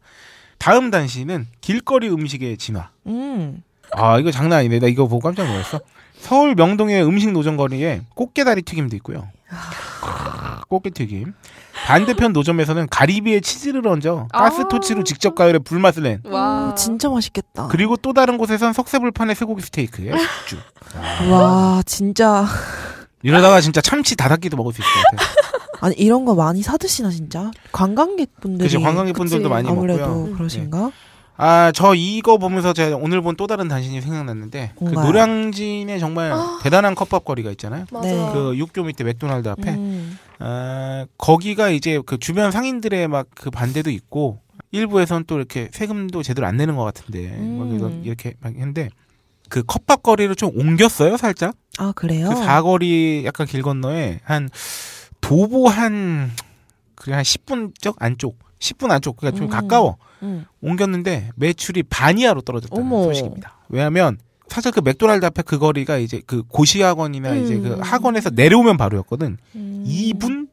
다음 단시는 길거리 음식의 진화. 음. 아, 이거 장난 아니네. 나 이거 보고 깜짝 놀랐어. 서울 명동의 음식 노점 거리에 꽃게다리 튀김도 있고요. 아. 꽃게 튀김. 반대편 노점에서는 가리비에 치즈를 얹어 가스토치로 아. 직접 가열해 불맛을 낸. 와, 음, 진짜 맛있겠다. 그리고 또 다른 곳에선 석쇠불판에 쇠고기 스테이크에 맥주. 와, 진짜. 이러다가 진짜 참치 다닥기도 먹을 수 있을 것 같아요. <laughs> 아니 이런 거 많이 사드시나 진짜 관광객분들이 그치, 관광객분들도 그치. 많이 아무래도 먹고요. 네. 그러신가? 네. 아, 아저 이거 보면서 제가 오늘 본 또 다른 단신이 생각났는데 그 뭔가요? 그 노량진에 정말 아. 대단한 컵밥거리가 있잖아요. 네. 그 육교 밑에 맥도날드 앞에 음. 아, 거기가 이제 그 주변 상인들의 막 그 반대도 있고 일부에서는또 이렇게 세금도 제대로 안 내는 것 같은데 음. 막 이렇게 막 했는데 그 컵밥거리를 좀 옮겼어요 살짝. 아, 그래요? 그 사거리 약간 길 건너에 한 도보 한, 그래, 한 10분 쪽 안쪽. 10분 안쪽. 그러니까 좀 음. 가까워. 음. 옮겼는데 매출이 반 이하로 떨어졌다는 어머. 소식입니다. 왜냐하면 사실 그 맥도날드 앞에 그 거리가 이제 그 고시학원이나 음. 이제 그 음. 학원에서 내려오면 바로였거든. 음. 2분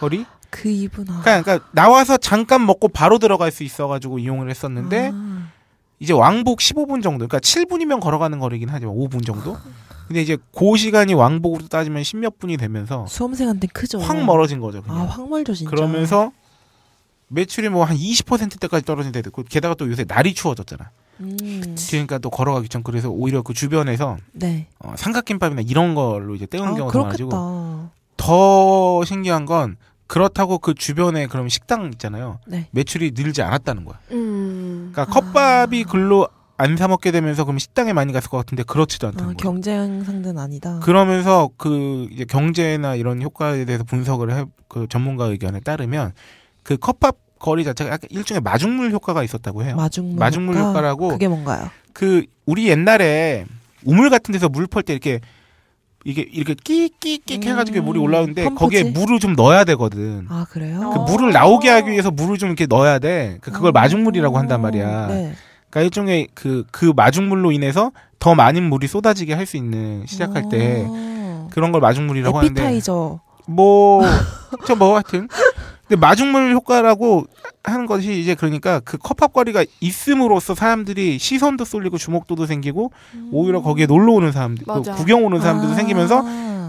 거리? 그 2분 아. 그러니까, 그니까 나와서 잠깐 먹고 바로 들어갈 수 있어가지고 이용을 했었는데 아. 이제 왕복 15분 정도. 그러니까 7분이면 걸어가는 거리긴 하지만 5분 정도. 아. 근데 이제 고그 시간이 왕복으로 따지면 십몇 분이 되면서 수험생한테 크죠. 확 멀어진 거죠. 그냥. 아, 확 멀죠 진짜. 그러면서 매출이 뭐 한 20%대까지 떨어진 데 됐고 게다가 또 요새 날이 추워졌잖아. 음. 그러니까 또 걸어가기 전 그래서 오히려 그 주변에서 네. 어, 삼각김밥이나 이런 걸로 이제 때운 아, 경우가 많아지고 더 신기한 건 그렇다고 그 주변에 그럼 식당 있잖아요. 네. 매출이 늘지 않았다는 거야. 음. 그러니까 컵밥이 아. 글로 안사 먹게 되면서 그럼 식당에 많이 갔을 것 같은데 그렇지도 아, 않다는 아, 거죠. 경쟁 상대 아니다. 그러면서 그 이제 경제나 이런 효과에 대해서 분석을 해 그 전문가 의견에 따르면 그 컵밥 거리 자체가 약간 일종의 마중물 효과가 있었다고 해요. 마중물, 마중물 효과? 라고 그게 뭔가요? 그 우리 옛날에 우물 같은 데서 물 펄 때 이렇게 이게 이렇게 끼끼끼 음, 해가지고 물이 올라오는데 펌프지? 거기에 물을 좀 넣어야 되거든. 아 그래요? 그 물을 나오게 하기 위해서 물을 좀 이렇게 넣어야 돼. 그 그걸 아. 마중물이라고 한단 말이야. 네. 그러니까 일종의 그, 그 마중물로 인해서 더 많은 물이 쏟아지게 할 수 있는 시작할 때 그런 걸 마중물이라고 에피타이저. 하는데 뭐저뭐 뭐 하여튼 근데 마중물 효과라고 하는 것이 이제 그러니까 그 컵합거리가 있음으로써 사람들이 시선도 쏠리고 주목도도 생기고 음. 오히려 거기에 놀러 오는 사람들, 맞 구경 오는 사람들도 아. 생기면서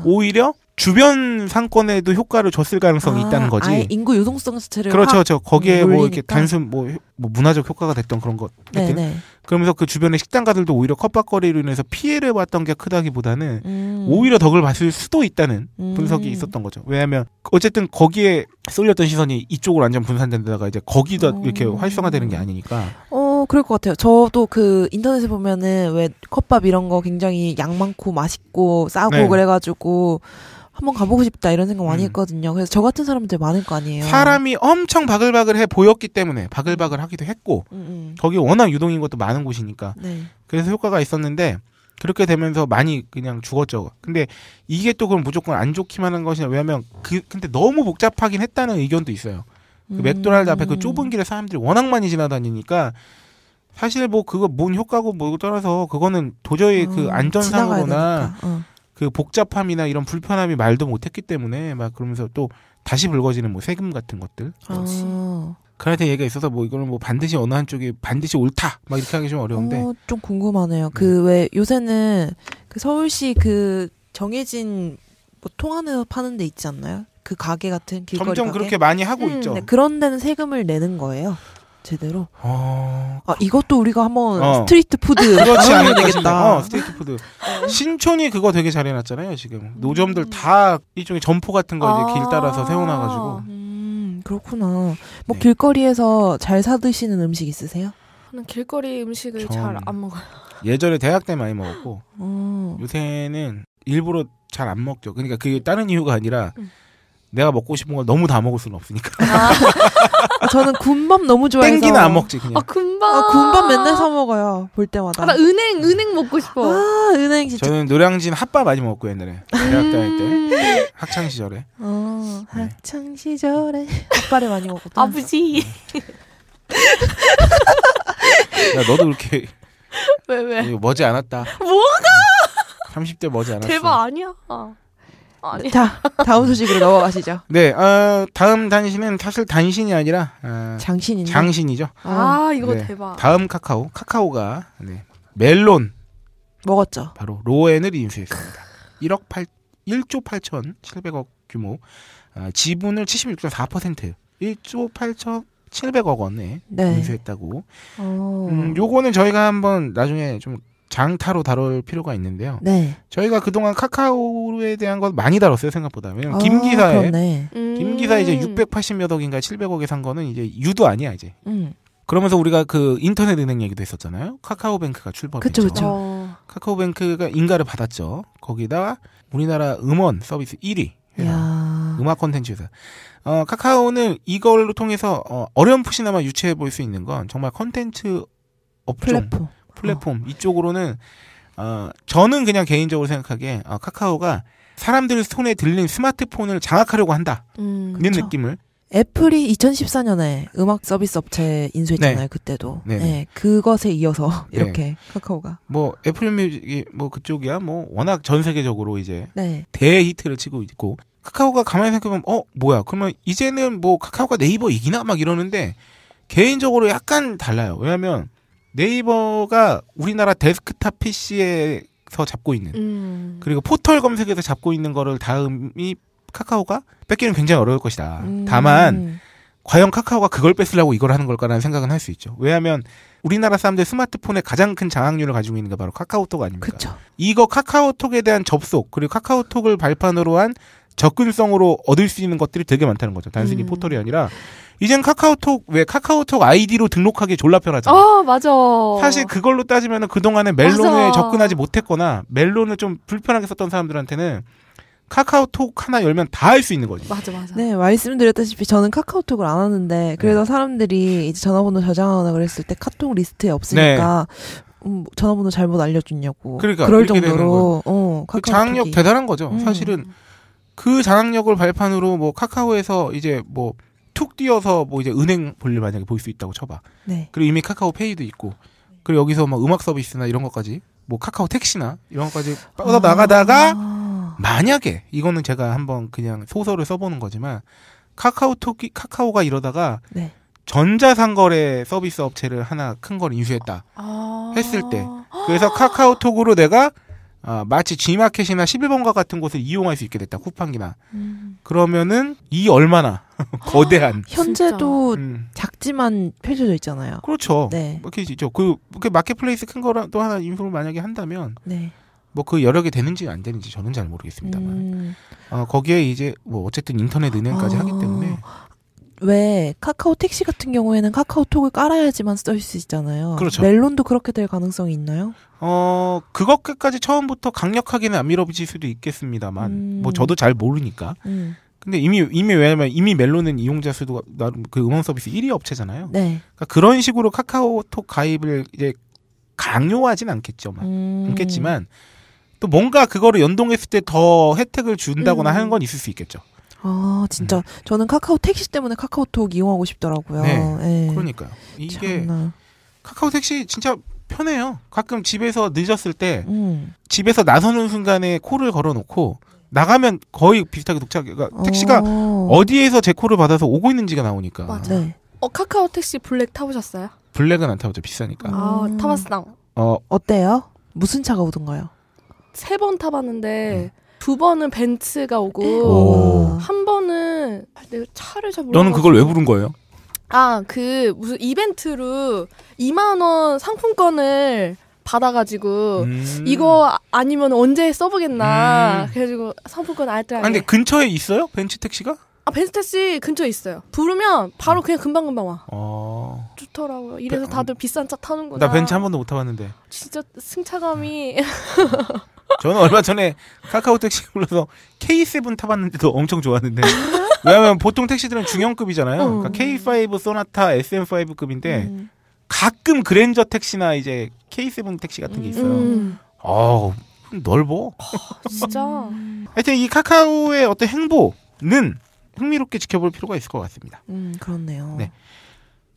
오히려 주변 상권에도 효과를 줬을 가능성이 아, 있다는 거지. 인구 유동성 자체를 그렇죠, 저 그렇죠. 거기에 놀리니까. 뭐 이렇게 단순 뭐, 뭐, 문화적 효과가 됐던 그런 것같네 네. 그러면서 그 주변의 식당가들도 오히려 컵밥거리로 인해서 피해를 봤던 게 크다기보다는 음. 오히려 덕을 봤을 수도 있다는 음. 분석이 있었던 거죠. 왜냐하면 어쨌든 거기에 쏠렸던 시선이 이쪽으로 완전 분산된 데다가 이제 거기다 어. 이렇게 활성화되는 게 아니니까. 어, 그럴 것 같아요. 저도 그 인터넷에 보면은 왜 컵밥 이런 거 굉장히 양 많고 맛있고 싸고 네. 그래가지고 한번 가보고 싶다 이런 생각 많이 음. 했거든요. 그래서 저 같은 사람들 많을 거 아니에요. 사람이 엄청 바글바글해 보였기 때문에 바글바글하기도 했고 음, 음, 거기 워낙 유동인 것도 많은 곳이니까 네. 그래서 효과가 있었는데 그렇게 되면서 많이 그냥 죽었죠. 근데 이게 또 그럼 무조건 안 좋기만 한 것이냐 왜냐하면 그 근데 너무 복잡하긴 했다는 의견도 있어요. 그 음. 맥도날드 앞에 그 좁은 길에 사람들이 워낙 많이 지나다니니까 사실 뭐 그거 뭔 효과고 뭐 떠나서 그거는 도저히 그 음, 그 안전상으로나 어. 그 복잡함이나 이런 불편함이 말도 못했기 때문에 막 그러면서 또 다시 불거지는 뭐 세금 같은 것들. 아. 그한테 얘기가 있어서 뭐 이거는 뭐 반드시 어느 한쪽이 반드시 옳다 막 이렇게 하기 좀 어려운데. 어, 좀 궁금하네요. 음. 그 그왜 네. 요새는 그 서울시 그 정해진 뭐통안는 파는 데 있지 않나요? 그 가게 같은 길거리 점점 가게? 그렇게 많이 하고 음, 있죠. 네, 그런 데는 세금을 내는 거예요. 제대로. 어... 아 이것도 우리가 한번 어. 스트리트 푸드 그렇지 않을 되겠다. 어, 스트리트 푸드. 신촌이 그거 되게 잘 해놨잖아요 지금 음... 노점들 다 일종의 점포 같은 거 이제 길 따라서 아. 세워놔가지고. 음 그렇구나. 뭐 네. 길거리에서 잘 사 드시는 음식 있으세요? 저는 길거리 음식을 잘 안 먹어요. 예전에 대학 때 많이 먹었고 어... 요새는 일부러 잘 안 먹죠. 그러니까 그게 다른 이유가 아니라. 음. 내가 먹고 싶은 걸 너무 다 먹을 수는 없으니까. 아. 아 저는 군밥 너무 좋아해서. 땡기는 안 먹지 그냥. 아 군밥. 아, 군밥 맨날 사 먹어요. 볼 때마다. 아, 나 은행 은행 먹고 싶어. 아 은행 진짜. 저는 노량진 핫바 많이 먹고 옛날에 대학 다닐 때 음. 학창 시절에. 어 네. 학창 시절에 핫바를 많이 먹었던. 아버지. 야 너도 그렇게. 왜 왜? 머지 않았다. 뭐가? 30대 머지 않았어. 대박 아니야. 어. 아니. 어, 자, 네. 다음 소식으로 넘어가시죠. <laughs> 네, 어, 다음 단신은 사실 단신이 아니라 어, 장신이 장신이죠. 아. 아, 이거 네, 대박. 다음 카카오, 카카오가 네, 멜론 먹었죠. 바로 로엔을 인수했습니다. 1억 8 1조 8천 7백억 규모 어, 지분을 76.4% 1조 8천 700억 원에 네. 인수했다고. 오. 어. 음, 요거는 저희가 한번 나중에 좀 장타로 다룰 필요가 있는데요. 네. 저희가 그동안 카카오에 대한 것 많이 다뤘어요 생각보다. 왜냐면 아, 김 기사에 음. 김 기사 에 이제 680몇 억인가 700억에 산 거는 이제 유도 아니야 이제. 음. 그러면서 우리가 그 인터넷 은행 얘기도 했었잖아요. 카카오뱅크가 출범했죠. 그쵸, 그쵸. 어. 카카오뱅크가 인가를 받았죠. 거기다 우리나라 음원 서비스 1위. 야. 음악 콘텐츠 회사. 어, 카카오는 이걸로 통해서 어, 어렴풋이나마 유치해볼 수 있는 건 정말 콘텐츠 업종 플랫폼. 플랫폼 어. 이쪽으로는 어, 저는 그냥 개인적으로 생각하기에 어, 카카오가 사람들 손에 들린 스마트폰을 장악하려고 한다. 음, 그 느낌을. 애플이 2014년에 음악 서비스 업체 인수했잖아요. 네. 그때도. 네네. 네. 네. 그것에 이어서 네. <laughs> 이렇게 네. 카카오가. 뭐 애플뮤직이 뭐 그쪽이야. 뭐 워낙 전 세계적으로 이제 네. 대히트를 치고 있고 카카오가 가만히 생각해보면 어 뭐야 그러면 이제는 뭐 카카오가 네이버 이기나 막 이러는데 개인적으로 약간 달라요. 왜냐하면 네이버가 우리나라 데스크탑 PC에서 잡고 있는 음. 그리고 포털 검색에서 잡고 있는 거를 다음이 카카오가 뺏기는 굉장히 어려울 것이다. 음. 다만 과연 카카오가 그걸 뺏으려고 이걸 하는 걸까라는 생각은 할 수 있죠. 왜냐하면 우리나라 사람들 스마트폰의 가장 큰 장악률을 가지고 있는 게 바로 카카오톡 아닙니까? 그쵸. 이거 카카오톡에 대한 접속 그리고 카카오톡을 발판으로 한 접근성으로 얻을 수 있는 것들이 되게 많다는 거죠. 단순히 음. 포털이 아니라 이젠 카카오톡 왜 카카오톡 아이디로 등록하기 졸라 편하잖아. 어, 아, 맞아. 사실 그걸로 따지면 그 동안에 멜론에 맞아. 접근하지 못했거나 멜론을 좀 불편하게 썼던 사람들한테는 카카오톡 하나 열면 다 할 수 있는 거지. 맞아, 맞아. 네, 말씀드렸다시피 저는 카카오톡을 안 하는데 네. 그래서 네. 사람들이 이제 전화번호 저장하거나 그랬을 때 카톡 리스트에 없으니까 네. 음, 전화번호 잘못 알려줬냐고. 그러니까 그럴 정도로 어, 그 장력 대단한 거죠. 음. 사실은 그 장악력을 발판으로 뭐 카카오에서 이제 뭐 툭 뛰어서 뭐 이제 은행 볼일 만약에 볼 수 있다고 쳐봐. 네. 그리고 이미 카카오 페이도 있고 그리고 여기서 막 음악 서비스나 이런 것까지 뭐 카카오 택시나 이런 것까지 뻗어 나가다가 아. 만약에 이거는 제가 한번 그냥 소설을 써보는 거지만 카카오톡이 카카오가 이러다가 네. 전자상거래 서비스 업체를 하나 큰 걸 인수했다 아~ 했을 때 그래서 카카오톡으로 내가 어, 마치 G마켓이나 11번가 같은 곳을 이용할 수 있게 됐다 쿠팡이나 음. 그러면은 이 얼마나 <laughs> 거대한 아, 현재도 음. 작지만 펼쳐져 있잖아요. 그렇죠. 네. 뭐 이렇게 있죠. 그, 그 마켓플레이스 큰거랑또 하나 인프를 만약에 한다면 네. 뭐그 여력이 되는지 안 되는지 저는 잘 모르겠습니다만 음. 어, 거기에 이제 뭐 어쨌든 인터넷 은행까지 아. 하기 때문에 왜 카카오 택시 같은 경우에는 카카오톡을 깔아야지만 쓸 수 있잖아요. 그렇죠. 멜론도 그렇게 될 가능성이 있나요? 어 그것까지 처음부터 강력하게는 안 밀어붙일 수도 있겠습니다만 음. 뭐 저도 잘 모르니까 음. 근데 이미 이미 왜냐면 이미 멜론은 이용자 수도 나름 그 음원 서비스 1위 업체잖아요. 네. 그러니까 그런 식으로 카카오톡 가입을 이제 강요하진 않겠죠만 음. 않겠지만 또 뭔가 그거를 연동했을 때 더 혜택을 준다거나 음. 하는 건 있을 수 있겠죠. 아 진짜 음. 저는 카카오 택시 때문에 카카오톡 이용하고 싶더라고요. 네. 네. 그러니까요. 이게 참나. 카카오 택시 진짜 편해요. 가끔 집에서 늦었을 때 음. 집에서 나서는 순간에 코를 걸어놓고 나가면 거의 비슷하게 독착 그러니까 택시가 어. 어디에서 제 코를 받아서 오고 있는지가 나오니까. 맞아. 네. 어 카카오 택시 블랙 타보셨어요? 블랙은 안타보죠 비싸니까. 아 음. 타봤어. 어 어때요? 무슨 차가 오던가요? 세 번 타봤는데. 음. 두 번은 벤츠가 오고 오. 한 번은 내가 아, 차를 잘 몰라. 너는 그걸 왜 부른 거예요? 아, 그 무슨 이벤트로 2만 원 상품권을 받아가지고 음. 이거 아니면 언제 써보겠나 음. 그래가지고 상품권 알뜰하게. 아, 근데 근처에 있어요? 벤츠 택시가? 아 벤츠 택시 근처에 있어요. 부르면 바로 어. 그냥 금방 금방 와. 어. 좋더라고요. 이래서 다들 비싼 차 타는구나. 나 벤츠 한 번도 못 타봤는데. 진짜 승차감이. 저는 얼마 전에 카카오 택시 <laughs> 불러서 K7 타봤는데도 엄청 좋았는데. <laughs> 왜냐하면 보통 택시들은 중형급이잖아요. 어. 그러니까 K5 소나타 SM5급인데 음. 가끔 그랜저 택시나 이제 K7 택시 같은 게 있어요. 음. 아우 넓어. 아, 진짜. 하여튼 이 카카오의 어떤 행보는 흥미롭게 지켜볼 필요가 있을 것 같습니다. 음 그렇네요. 네.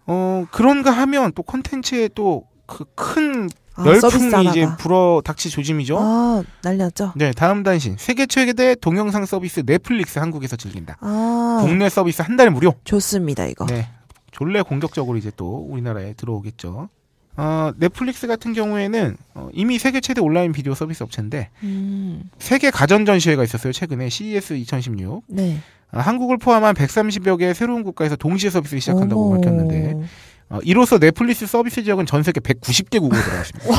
어 그런가 하면 또 콘텐츠에 또그큰 아, 열풍이 이제 불어 닥치 조짐이죠. 아, 난리났죠. 네, 다음 단신 세계 최대 동영상 서비스 넷플릭스 한국에서 즐긴다. 아, 국내 서비스 한 달 무료. 좋습니다 이거. 네, 졸래 공격적으로 이제 또 우리나라에 들어오겠죠. 어, 넷플릭스 같은 경우에는 어, 이미 세계 최대 온라인 비디오 서비스 업체인데 음. 세계 가전 전시회가 있었어요 최근에 CES 2016. 네. 어, 한국을 포함한 130여 개의 새로운 국가에서 동시에 서비스 를 시작한다고 오. 밝혔는데 어, 이로써 넷플릭스 서비스 지역은 전 세계 190개국으로 들어갔습니다.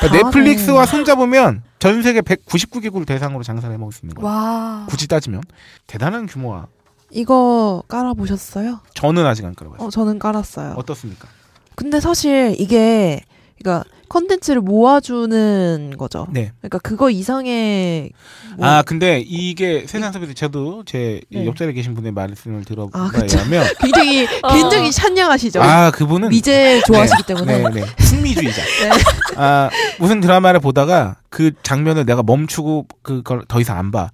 그러니까 넷플릭스와 손잡으면 전 세계 199개국을 대상으로 장사를 해먹을 수 있는 거예요. 와. 굳이 따지면 대단한 규모와 이거 깔아보셨어요? 저는 아직 안 깔아봤어요. 어, 저는 깔았어요. 어떻습니까? 근데 사실 이게 그러니까 컨텐츠를 모아주는 거죠. 네. 그러니까 그거 이상의 아, 뭐... 아 근데 이게 세상 사람들 저도 제 네. 옆자리에 계신 분의 말씀을 들어보면 아, <laughs> 굉장히 어. 굉장히 찬양하시죠. 아 그분은 미제 좋아하시기 네. 때문에 네, 승미주의자. 네. <laughs> 네. 아 무슨 드라마를 보다가 그 장면을 내가 멈추고 그걸 더 이상 안 봐.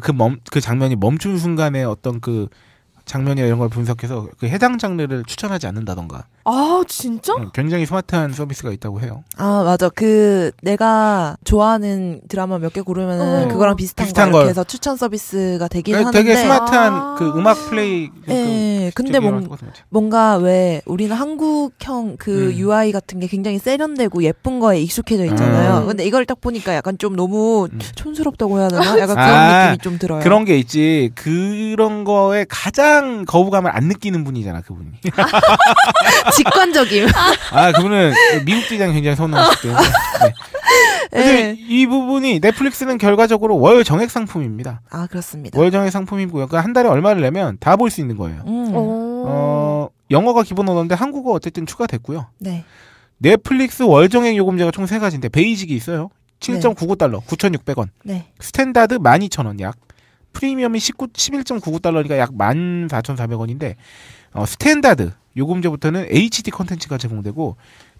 그멈그 네. 그 장면이 멈춘 순간에 어떤 그 장면이나 이런 걸 분석해서 그 해당 장르를 추천하지 않는다던가. 아, 진짜? 음, 굉장히 스마트한 서비스가 있다고 해요. 아, 맞아. 그 내가 좋아하는 드라마 몇 개 고르면은 어. 그거랑 비슷한, 비슷한 거 해서 추천 서비스가 되긴 그러니까 되게 하는데 되게 스마트한 아. 그 음악 플레이 그 예. 그 근데 뭔, 뭔가 왜 우리는 한국형 그 음. UI 같은 게 굉장히 세련되고 예쁜 거에 익숙해져 있잖아요. 음. 근데 이걸 딱 보니까 약간 좀 너무 음. 촌스럽다고 해야 되나? 약간 <laughs> 그런 아, 느낌이 좀 들어요. 그런 게 있지. 그런 거에 가장 직장 거부감을 안 느끼는 분이잖아 그분이. <laughs> 직관적임. 아 그분은 미국 직장 굉장히 선호하시기 때문에. 네. 네. 이 부분이 넷플릭스는 결과적으로 월 정액 상품입니다. 아 그렇습니다. 월 정액 상품이고요. 그러니까 한 달에 얼마를 내면 다 볼 수 있는 거예요. 음. 어, 영어가 기본 언어인데 한국어 어쨌든 추가됐고요. 네. 넷플릭스 월 정액 요금제가 총 세 가지인데 베이직이 있어요. 7.99달러, 9,600원. 네. 스탠다드 12,000원 약. 프리미엄이 19, 11.99달러니까 약 14,400원인데 어, 스탠다드 요금제부터는 HD 컨텐츠가 제공되고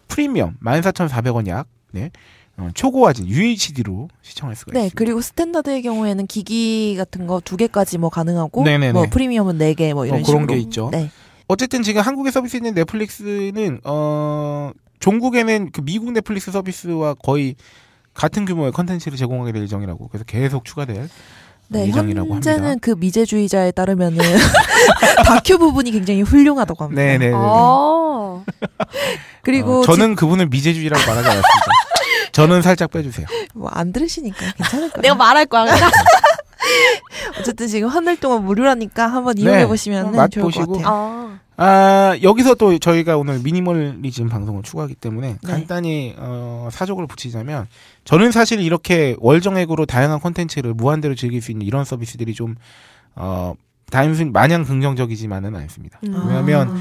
프리미엄 14,400원 약 네. 어, 초고화질 UHD로 시청할 수가 네, 있습니다. 그리고 스탠다드의 경우에는 기기 같은 거 두 개까지 뭐 가능하고 네네네. 뭐 프리미엄은 네 개 뭐 이런 어, 식으로. 게 있죠. 네. 어쨌든 지금 한국에 서비스 있는 넷플릭스는 어 종국에는 그 미국 넷플릭스 서비스와 거의 같은 규모의 컨텐츠를 제공하게 될 예정이라고 그래서 계속 추가될 네, 예정이라고 합니다. 현재는 그 미제주의자에 따르면은 <laughs> 다큐 부분이 굉장히 훌륭하다고 합니다. 네네. 네, 네. 어. 아. 그리고 어, 저는 지... 그분을 미제주의라고 말하지 않았습니다. 저는 살짝 빼주세요. 뭐 안 들으시니까 괜찮을 <laughs> 거예요. 내가 말할 거야. 어쨌든 지금 한 달 동안 무료라니까 한번 이용해 보시면 네, 좋을 것 같아요. 아. 아. 여기서 또 저희가 오늘 미니멀리즘 방송을 추구하기 때문에 네. 간단히 어, 사족을 붙이자면 저는 사실 이렇게 월정액으로 다양한 콘텐츠를 무한대로 즐길 수 있는 이런 서비스들이 좀 어, 다 단순 마냥 긍정적이지만은 않습니다. 음. 왜냐하면 아.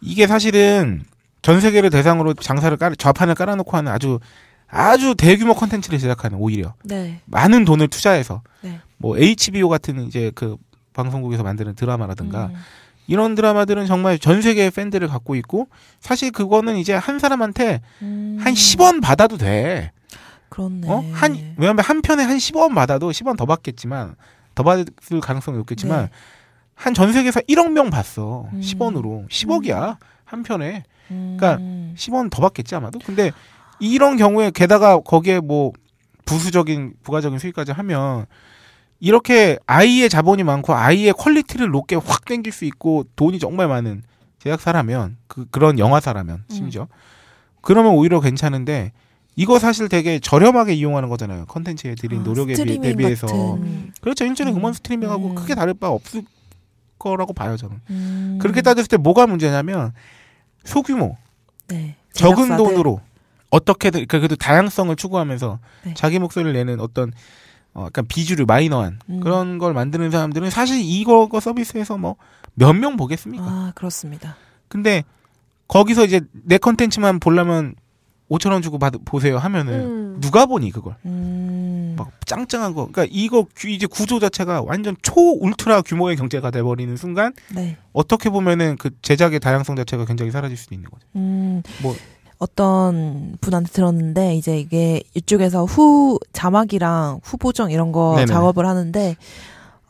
이게 사실은 전 세계를 대상으로 장사를 깔, 좌판을 깔아놓고 하는 아주 아주 대규모 콘텐츠를 제작하는 오히려 네. 많은 돈을 투자해서 네. 뭐 HBO 같은 이제 그 방송국에서 만드는 드라마라든가 음. 이런 드라마들은 정말 전 세계의 팬들을 갖고 있고 사실 그거는 이제 한 사람한테 음. 한 10원 받아도 돼. 그렇네. 어? 한 왜냐면 한 편에 한 10원 받아도 10원 더 받겠지만 더 받을 가능성이 높겠지만 네. 한전 세계에서 1억 명 봤어. 음. 10원으로. 10억이야. 음. 한 편에. 음. 그러니까 10원 더 받겠지 아마도. 근데 이런 경우에 게다가 거기에 뭐 부수적인 부가적인 수익까지 하면 이렇게 아이의 자본이 많고 아이의 퀄리티를 높게 확 땡길 수 있고 돈이 정말 많은 제작사라면 그, 그런 영화사라면 음. 심지어 음. 그러면 오히려 괜찮은데 이거 사실 되게 저렴하게 이용하는 거잖아요 컨텐츠에 들인 아, 노력에 비, 대비해서 같은. 그렇죠 인전에 음. 원 스트리밍하고 음. 크게 다를 바 없을 거라고 봐요 저는 음. 그렇게 따졌을 때 뭐가 문제냐면 소규모 네. 적은 돈으로 어떻게든 그러니까 그래도 다양성을 추구하면서 네. 자기 목소리를 내는 어떤 어, 약간 비주류 마이너한 음. 그런 걸 만드는 사람들은 사실 이거 서비스에서 뭐 몇 명 보겠습니까? 아 그렇습니다. 근데 거기서 이제 내 컨텐츠만 보려면 5천 원 주고 받, 보세요 하면은 음. 누가 보니 그걸 음. 막 짱짱한 거. 그러니까 이거 이제 구조 자체가 완전 초 울트라 규모의 경제가 돼버리는 순간 네. 어떻게 보면은 그 제작의 다양성 자체가 굉장히 사라질 수도 있는 거죠. 음. 뭐 어떤 분한테 들었는데 이제 이게 이쪽에서 후 자막이랑 후 보정 이런 거 네네. 작업을 하는데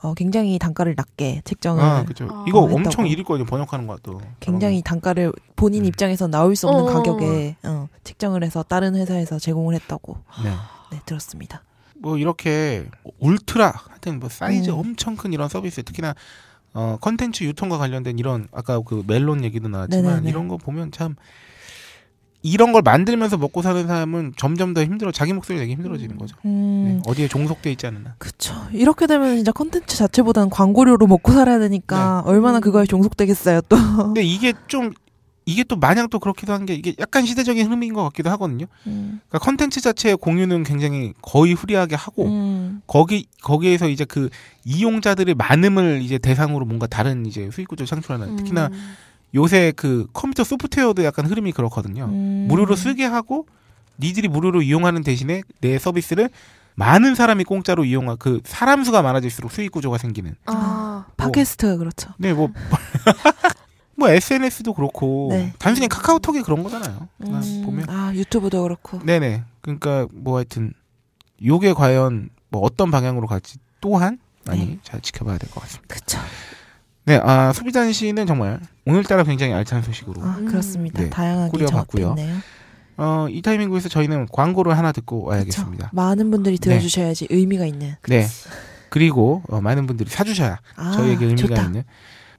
어, 굉장히 단가를 낮게 책정을. 아, 그죠. 아. 이거 엄청 이일 거예요. 번역하는 것도. 굉장히 단가를 본인 네. 입장에서 나올 수 없는 어. 가격에 어, 책정을 해서 다른 회사에서 제공을 했다고. 네. 네 들었습니다. 뭐 이렇게 울트라 하여튼 뭐 사이즈 음. 엄청 큰 이런 서비스 특히나 어 컨텐츠 유통과 관련된 이런 아까 그 멜론 얘기도 나왔지만 네네네. 이런 거 보면 참 이런 걸 만들면서 먹고 사는 사람은 점점 더 힘들어 자기 목소리 되게 힘들어지는 음. 거죠. 음. 네, 어디에 종속돼 있지 않나. 그렇죠. 이렇게 되면 진짜 컨텐츠 자체보다는 광고료로 먹고 살아야 되니까 네. 얼마나 그거에 종속되겠어요 또. <laughs> 근데 이게 좀 이게 또 마냥 또 그렇기도 한 게 이게 약간 시대적인 흐름인 것 같기도 하거든요. 음. 그러니까 컨텐츠 자체의 공유는 굉장히 거의 후리하게 하고 음. 거기 거기에서 이제 그 이용자들의 많음을 이제 대상으로 뭔가 다른 이제 수익 구조 창출하는 음. 특히나. 요새 그 컴퓨터 소프트웨어도 약간 흐름이 그렇거든요. 음. 무료로 쓰게 하고 니들이 무료로 이용하는 대신에 내 서비스를 많은 사람이 공짜로 이용하 그 사람 수가 많아질수록 수익 구조가 생기는. 아 뭐, 아. 팟캐스트가 그렇죠. 네 뭐. <laughs> 뭐 SNS도 그렇고 네. 단순히 카카오톡이 그런 거잖아요. 음. 보면 아 유튜브도 그렇고. 네네. 그러니까 뭐 하여튼 요게 과연 뭐 어떤 방향으로 갈지 또한 많이 네. 잘 지켜봐야 될 것 같습니다. 그렇죠. 네, 아, 소비자 씨는 정말 오늘따라 굉장히 알찬 소식으로 아, 음, 그렇습니다. 네, 다양하게 꾸려봤고요. 어, 이 타이밍에서 저희는 광고를 하나 듣고 그렇죠. 와야겠습니다. 그쵸? 많은 분들이 네. 들어주셔야지 네. 의미가 있는. 네. 그리고 어, 많은 분들이 사주셔야 아, 저희에게 의미가 좋다. 있는.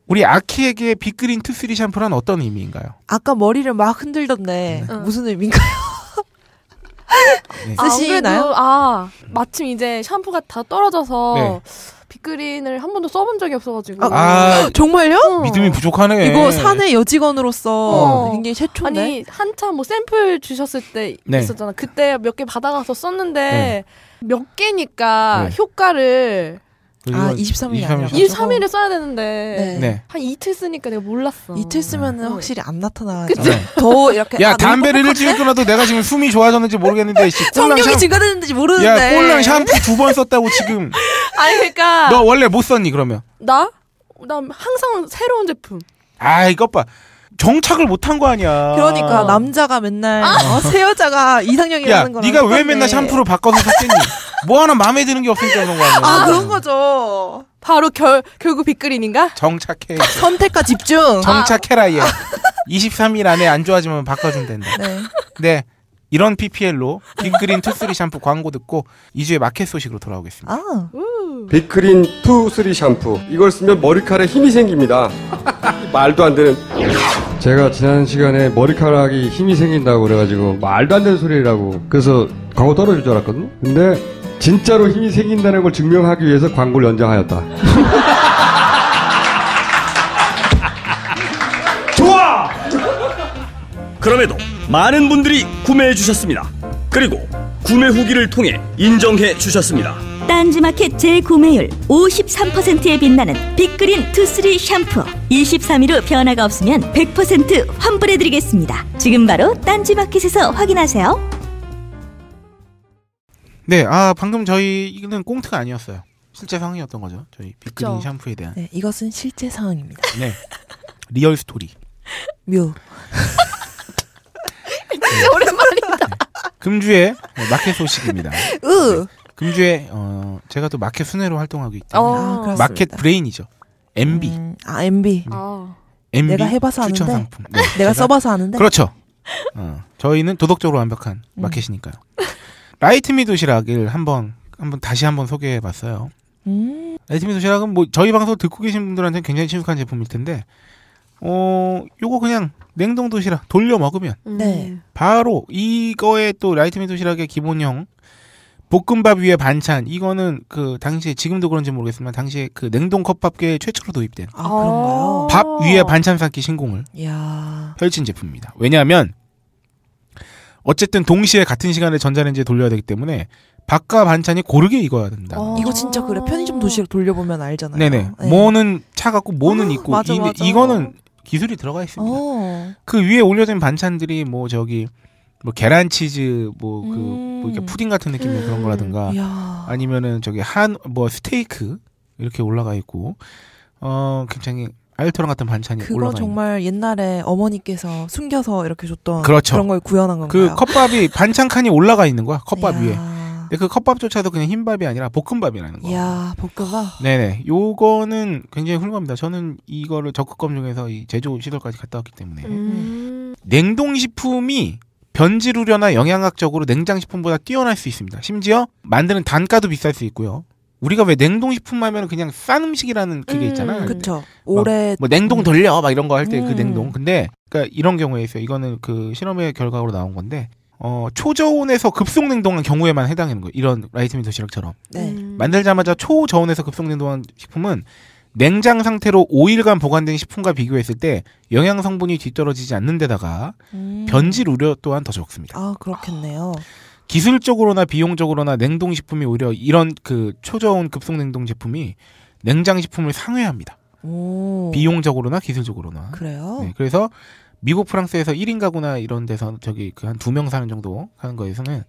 우리 아키에게 빅그린 투쓰리 샴푸란 어떤 의미인가요? 아까 머리를 막 흔들던데 네. 무슨 의미인가요? 네. 아, 쓰시나요? 아, 아, 마침 이제 샴푸가 다 떨어져서 네. 빅그린을 한 번도 써본 적이 없어가지고. 아, 아, 아 정말요? 어. 믿음이 부족하네. 이거 사내 여직원으로서 어. 굉장히 최초인 아니 한참 뭐 샘플 주셨을 때 네. 있었잖아. 그때 몇 개 받아가서 썼는데 네. 몇 개니까 네. 효과를 아 23일이 아니라 23일에 써야 되는데 네. 네. 한 이틀 쓰니까 내가 몰랐어 이틀 쓰면은 네. 확실히 안 나타나잖아 네. 더 이렇게 야 아, 담배를 일찍 끊어도 내가 지금 숨이 좋아졌는지 모르겠는데 <laughs> 성격이 증가됐는지 모르는데 야 꼴랑 샴푸 두 번 썼다고 지금 <laughs> 아니 그니까너 원래 못 썼니 그러면 나? 나 항상 새로운 제품 아 이것 봐 정착을 못한 거 아니야. 그러니까 남자가 맨날 아, 어, 새 여자가 이상형이라는 거야. 네가 왜 맨날 샴푸를 바꿔서 샀겠니? 뭐 하나 마음에 드는 게 없으니까 그런 거 아니야. 아 그런 거죠. 바로 결 결국 빅그린인가? 정착해. <laughs> 선택과 집중. 정착해라 얘. 23일 안에 안 좋아지면 바꿔준댄다. 네. 네. 이런 PPL로 빅그린 투쓰리 샴푸 광고 듣고 2주의 마켓 소식으로 돌아오겠습니다. 아. 빅그린 투쓰리 샴푸 이걸 쓰면 머리카락에 힘이 생깁니다. 말도 안 되는. 제가 지난 시간에 머리카락이 힘이 생긴다고 그래가지고 말도 안 되는 소리라고 그래서 광고 떨어질 줄 알았거든요. 근데 진짜로 힘이 생긴다는 걸 증명하기 위해서 광고를 연장하였다. <laughs> 좋아! 그럼에도 많은 분들이 구매해 주셨습니다. 그리고 구매 후기를 통해 인정해 주셨습니다. 딴지마켓 재구매율 53%에 빛나는 빅그린 투쓰리 샴푸 23일 후 변화가 없으면 100% 환불해드리겠습니다. 지금 바로 딴지마켓에서 확인하세요. 네, 아 방금 저희는 꽁트가 아니었어요. 실제 상황이었던 거죠. 저희 빅그린 그쵸? 샴푸에 대한. 네, 이것은 실제 상황입니다. 네, 리얼 스토리. 묘. 진 <laughs> 네. 오랜만이야. 금주의 네, 마켓 소식입니다. 으. <laughs> 네, 금주의 어, 제가 또 마켓 순회로 활동하고 있기 니문 어, 마켓 브레인이죠. MB. 음, 아 MB. 네. 어. MB. 내가 해봐서 추천 아는데. 상품. 네, <laughs> 내가 써봐서 아는데. 그렇죠. 어, 저희는 도덕적으로 완벽한 음. 마켓이니까요. 라이트미 도시락을 한번 한번 다시 한번 소개해봤어요. 음. 라이트미 도시락은 뭐 저희 방송 듣고 계신 분들한테는 굉장히 친숙한 제품일 텐데 어, 요거 그냥 냉동 도시락 돌려 먹으면 음. 네. 바로 이거에 또 라이트미 도시락의 기본형 볶음밥 위에 반찬 이거는 그 당시에 지금도 그런지 모르겠지만 당시에 그 냉동 컵밥계에 최초로 도입된 아, 아. 밥 위에 반찬 쌓기 신공을 이야. 펼친 제품입니다. 왜냐하면 어쨌든 동시에 같은 시간에 전자레인지에 돌려야 되기 때문에 밥과 반찬이 고르게 익어야 된다. 아~ 이거 진짜 그래. 편의점 도시락 돌려보면 알잖아요. 네네. 네. 뭐는 차갖고 뭐는 아, 있고 맞아, 이, 맞아. 이거는 기술이 들어가 있습니다. 오. 어. 그 위에 올려진 반찬들이 뭐 저기 뭐 계란 치즈 뭐그 뭐 음. 뭐 푸딩 같은 느낌의 음. 그런 거라든가 이야. 아니면은 저기 한 뭐 스테이크 이렇게 올라가 있고 어 굉장히 알토랑 같은 반찬이 그거 올라가 정말 옛날에 어머니께서 숨겨서 이렇게 줬던 그렇죠. 그런 걸 구현한 그 건가요? 그 컵밥이 반찬 칸이 올라가 있는 거야 컵밥 이야. 위에. 근데 그 컵밥조차도 그냥 흰밥이 아니라 볶음밥이라는 거. 야 볶음밥. 네네. 요거는 굉장히 훌륭합니다. 저는 이거를 적극검 중에서 이 제조 시설까지 갔다 왔기 때문에 음. 냉동식품이 변질 우려나 영양학적으로 냉장식품보다 뛰어날 수 있습니다. 심지어 만드는 단가도 비쌀 수 있고요. 우리가 왜 냉동식품 하면 그냥 싼 음식이라는 그게 음, 있잖아 음, 그쵸. 오래. 뭐 냉동 돌려, 막 이런 거 할 때그 음. 냉동. 근데, 그니까 이런 경우에 있어요. 이거는 그 실험의 결과로 나온 건데, 어, 초저온에서 급속냉동한 경우에만 해당하는 거예요. 이런 라이트민 도시락처럼. 네. 음. 만들자마자 초저온에서 급속냉동한 식품은 냉장 상태로 5일간 보관된 식품과 비교했을 때 영양 성분이 뒤떨어지지 않는 데다가 음. 변질 우려 또한 더 적습니다. 아, 그렇겠네요. 기술적으로나 비용적으로나 냉동 식품이 오히려 이런 그 초저온 급속 냉동 제품이 냉장 식품을 상회합니다. 오. 비용적으로나 기술적으로나. 그래요? 네, 그래서 미국 프랑스에서 1인 가구나 이런 데서 저기 그 한 두 명 사는 정도 하는 거에서는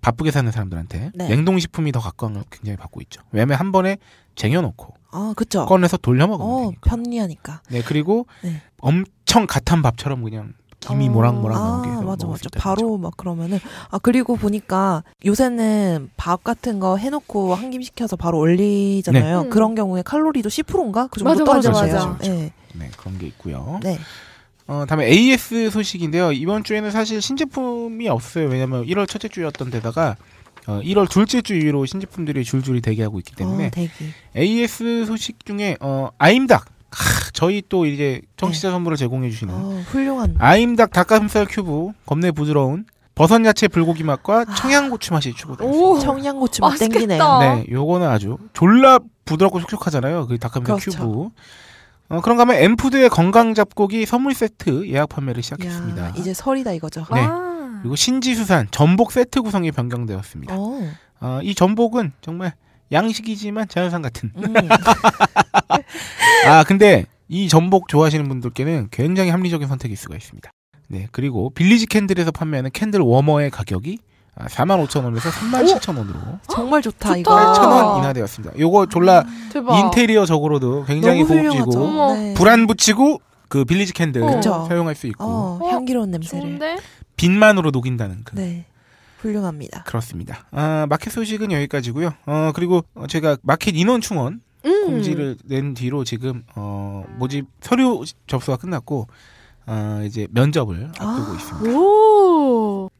바쁘게 사는 사람들한테 네. 냉동식품이 더 각광을 굉장히 받고 있죠. 왜냐면 한 번에 쟁여놓고 아, 그쵸. 꺼내서 돌려 먹으면 어, 편리하니까. 네 그리고 네. 엄청 갓한 밥처럼 그냥 김이 어, 모락모락 나오게 아, 맞아 맞아 바로 막 그러면은 아 그리고 보니까 요새는 밥 같은 거 해놓고 한 김 시켜서 바로 올리잖아요. 네. 음. 그런 경우에 칼로리도 10%인가 그 정도 맞아, 떨어져요. 맞아, 맞아. 그렇죠, 그렇죠. 네. 네 그런 게 있고요. 네. 어, 다음에 AS 소식인데요. 이번 주에는 사실 신제품이 없어요. 왜냐면 1월 첫째 주였던 데다가 어, 1월 둘째 주 이후로 신제품들이 줄줄이 대기하고 있기 때문에 어, 대기. AS 소식 중에 어, 아임닭 하, 저희 또 이제 청취자 네. 선물을 제공해 주시는 어, 훌륭한 아임닭 닭가슴살 큐브 겁내 부드러운 버섯 야채 불고기 맛과 아. 청양고추 맛이 추가됐습니다. 청양고추 맛 땡기네요. 네, 요거는 아주 졸라 부드럽고 촉촉하잖아요. 그 닭가슴살 그렇죠. 큐브. 어, 그런가 하면 엠푸드의 건강 잡곡이 선물 세트 예약 판매를 시작했습니다. 야, 이제 설이다 이거죠. 네. 아. 그리고 신지수산 전복 세트 구성이 변경되었습니다. 어, 이 전복은 정말 양식이지만 자연산 같은. 음. <laughs> 아 근데 이 전복 좋아하시는 분들께는 굉장히 합리적인 선택일 수가 있습니다. 네 그리고 빌리지 캔들에서 판매하는 캔들 워머의 가격이 아, 4만 5천 원에서 3만 7천 원으로 어? 정말 좋다, 이거. 8천 원 인하되었습니다. 요거 졸라 음, 대 인테리어적으로도 굉장히 너무 고급지고 네. 불안 붙이고 그 빌리지 캔들 어. 그쵸. 사용할 수 있고 어, 어 향기로운 냄새를. 좋은데? 빛만으로 녹인다는 그 네. 훌륭합니다. 그렇습니다. 아, 마켓 소식은 여기까지고요. 어, 그리고 제가 마켓 인원 충원 음. 공지를 낸 뒤로 지금 어, 모집 서류 접수가 끝났고 어, 이제 면접을 앞두고 아. 있습니다. 오.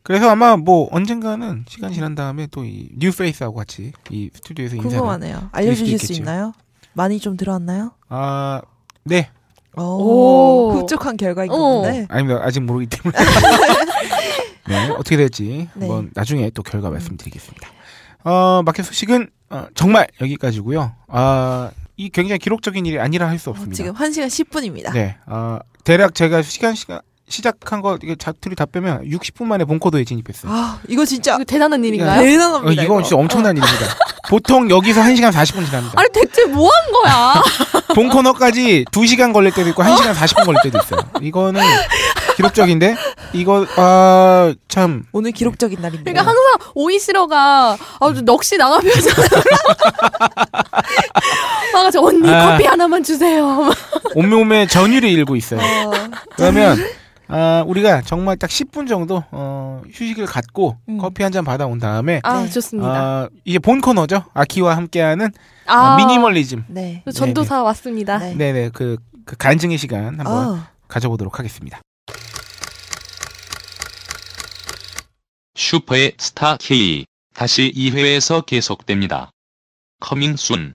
그래서 아마 뭐 언젠가는 시간 지난 다음에 또 이 뉴페이스하고 같이 이 스튜디오에서 인사를 궁금하네요. 알려주실 수, 있나요? 많이 좀 들어왔나요? 아 네. 오, 흡족한 결과인 건데. 아닙니다. 아직 모르기 때문에. <laughs> <laughs> 네, 어떻게 될지 네. 한번 나중에 또 결과 말씀드리겠습니다. 어, 마켓 소식은 어, 정말 여기까지고요. 아, 이 굉장히 기록적인 일이 아니라 할 수 없습니다. 어, 지금 1시간 10분입니다. 네. 아, 대략 제가 시간 시간 시작한 거 이게 자투리 다 빼면 60분 만에 본코드에 진입했어요. 아 이거 진짜 이거 대단한 네. 일인가요? 예. 대단합니다. 어, 이거 진짜 엄청난 어. 일입니다. 보통 여기서 1시간 40분 지납니다. 아니 대체 뭐 한 거야? <laughs> 본코너까지 2시간 걸릴 때도 있고 1시간 40분 어? 걸릴 때도 있어요. 이거는 <laughs> 기록적인데 이거 아 참 오늘 기록적인 날입니다. 그러니까 항상 오이스러가 아주 넋이 나가면서 막저 <laughs> 아, 언니 아, 커피 하나만 주세요. 오메오메 전율이 일고 있어요. 어, 그러면 아, 우리가 정말 딱 10분 정도 어, 휴식을 갖고 음. 커피 한 잔 받아온 다음에 아, 좋습니다. 아, 이게 본 코너죠. 아키와 함께하는 아, 미니멀리즘. 네. 네 전도사 네. 왔습니다. 네, 네, 네. 그, 그, 간증의 시간 한번 어. 가져보도록 하겠습니다. 슈퍼의 스타 K 다시 2회에서 계속됩니다. 커밍 순.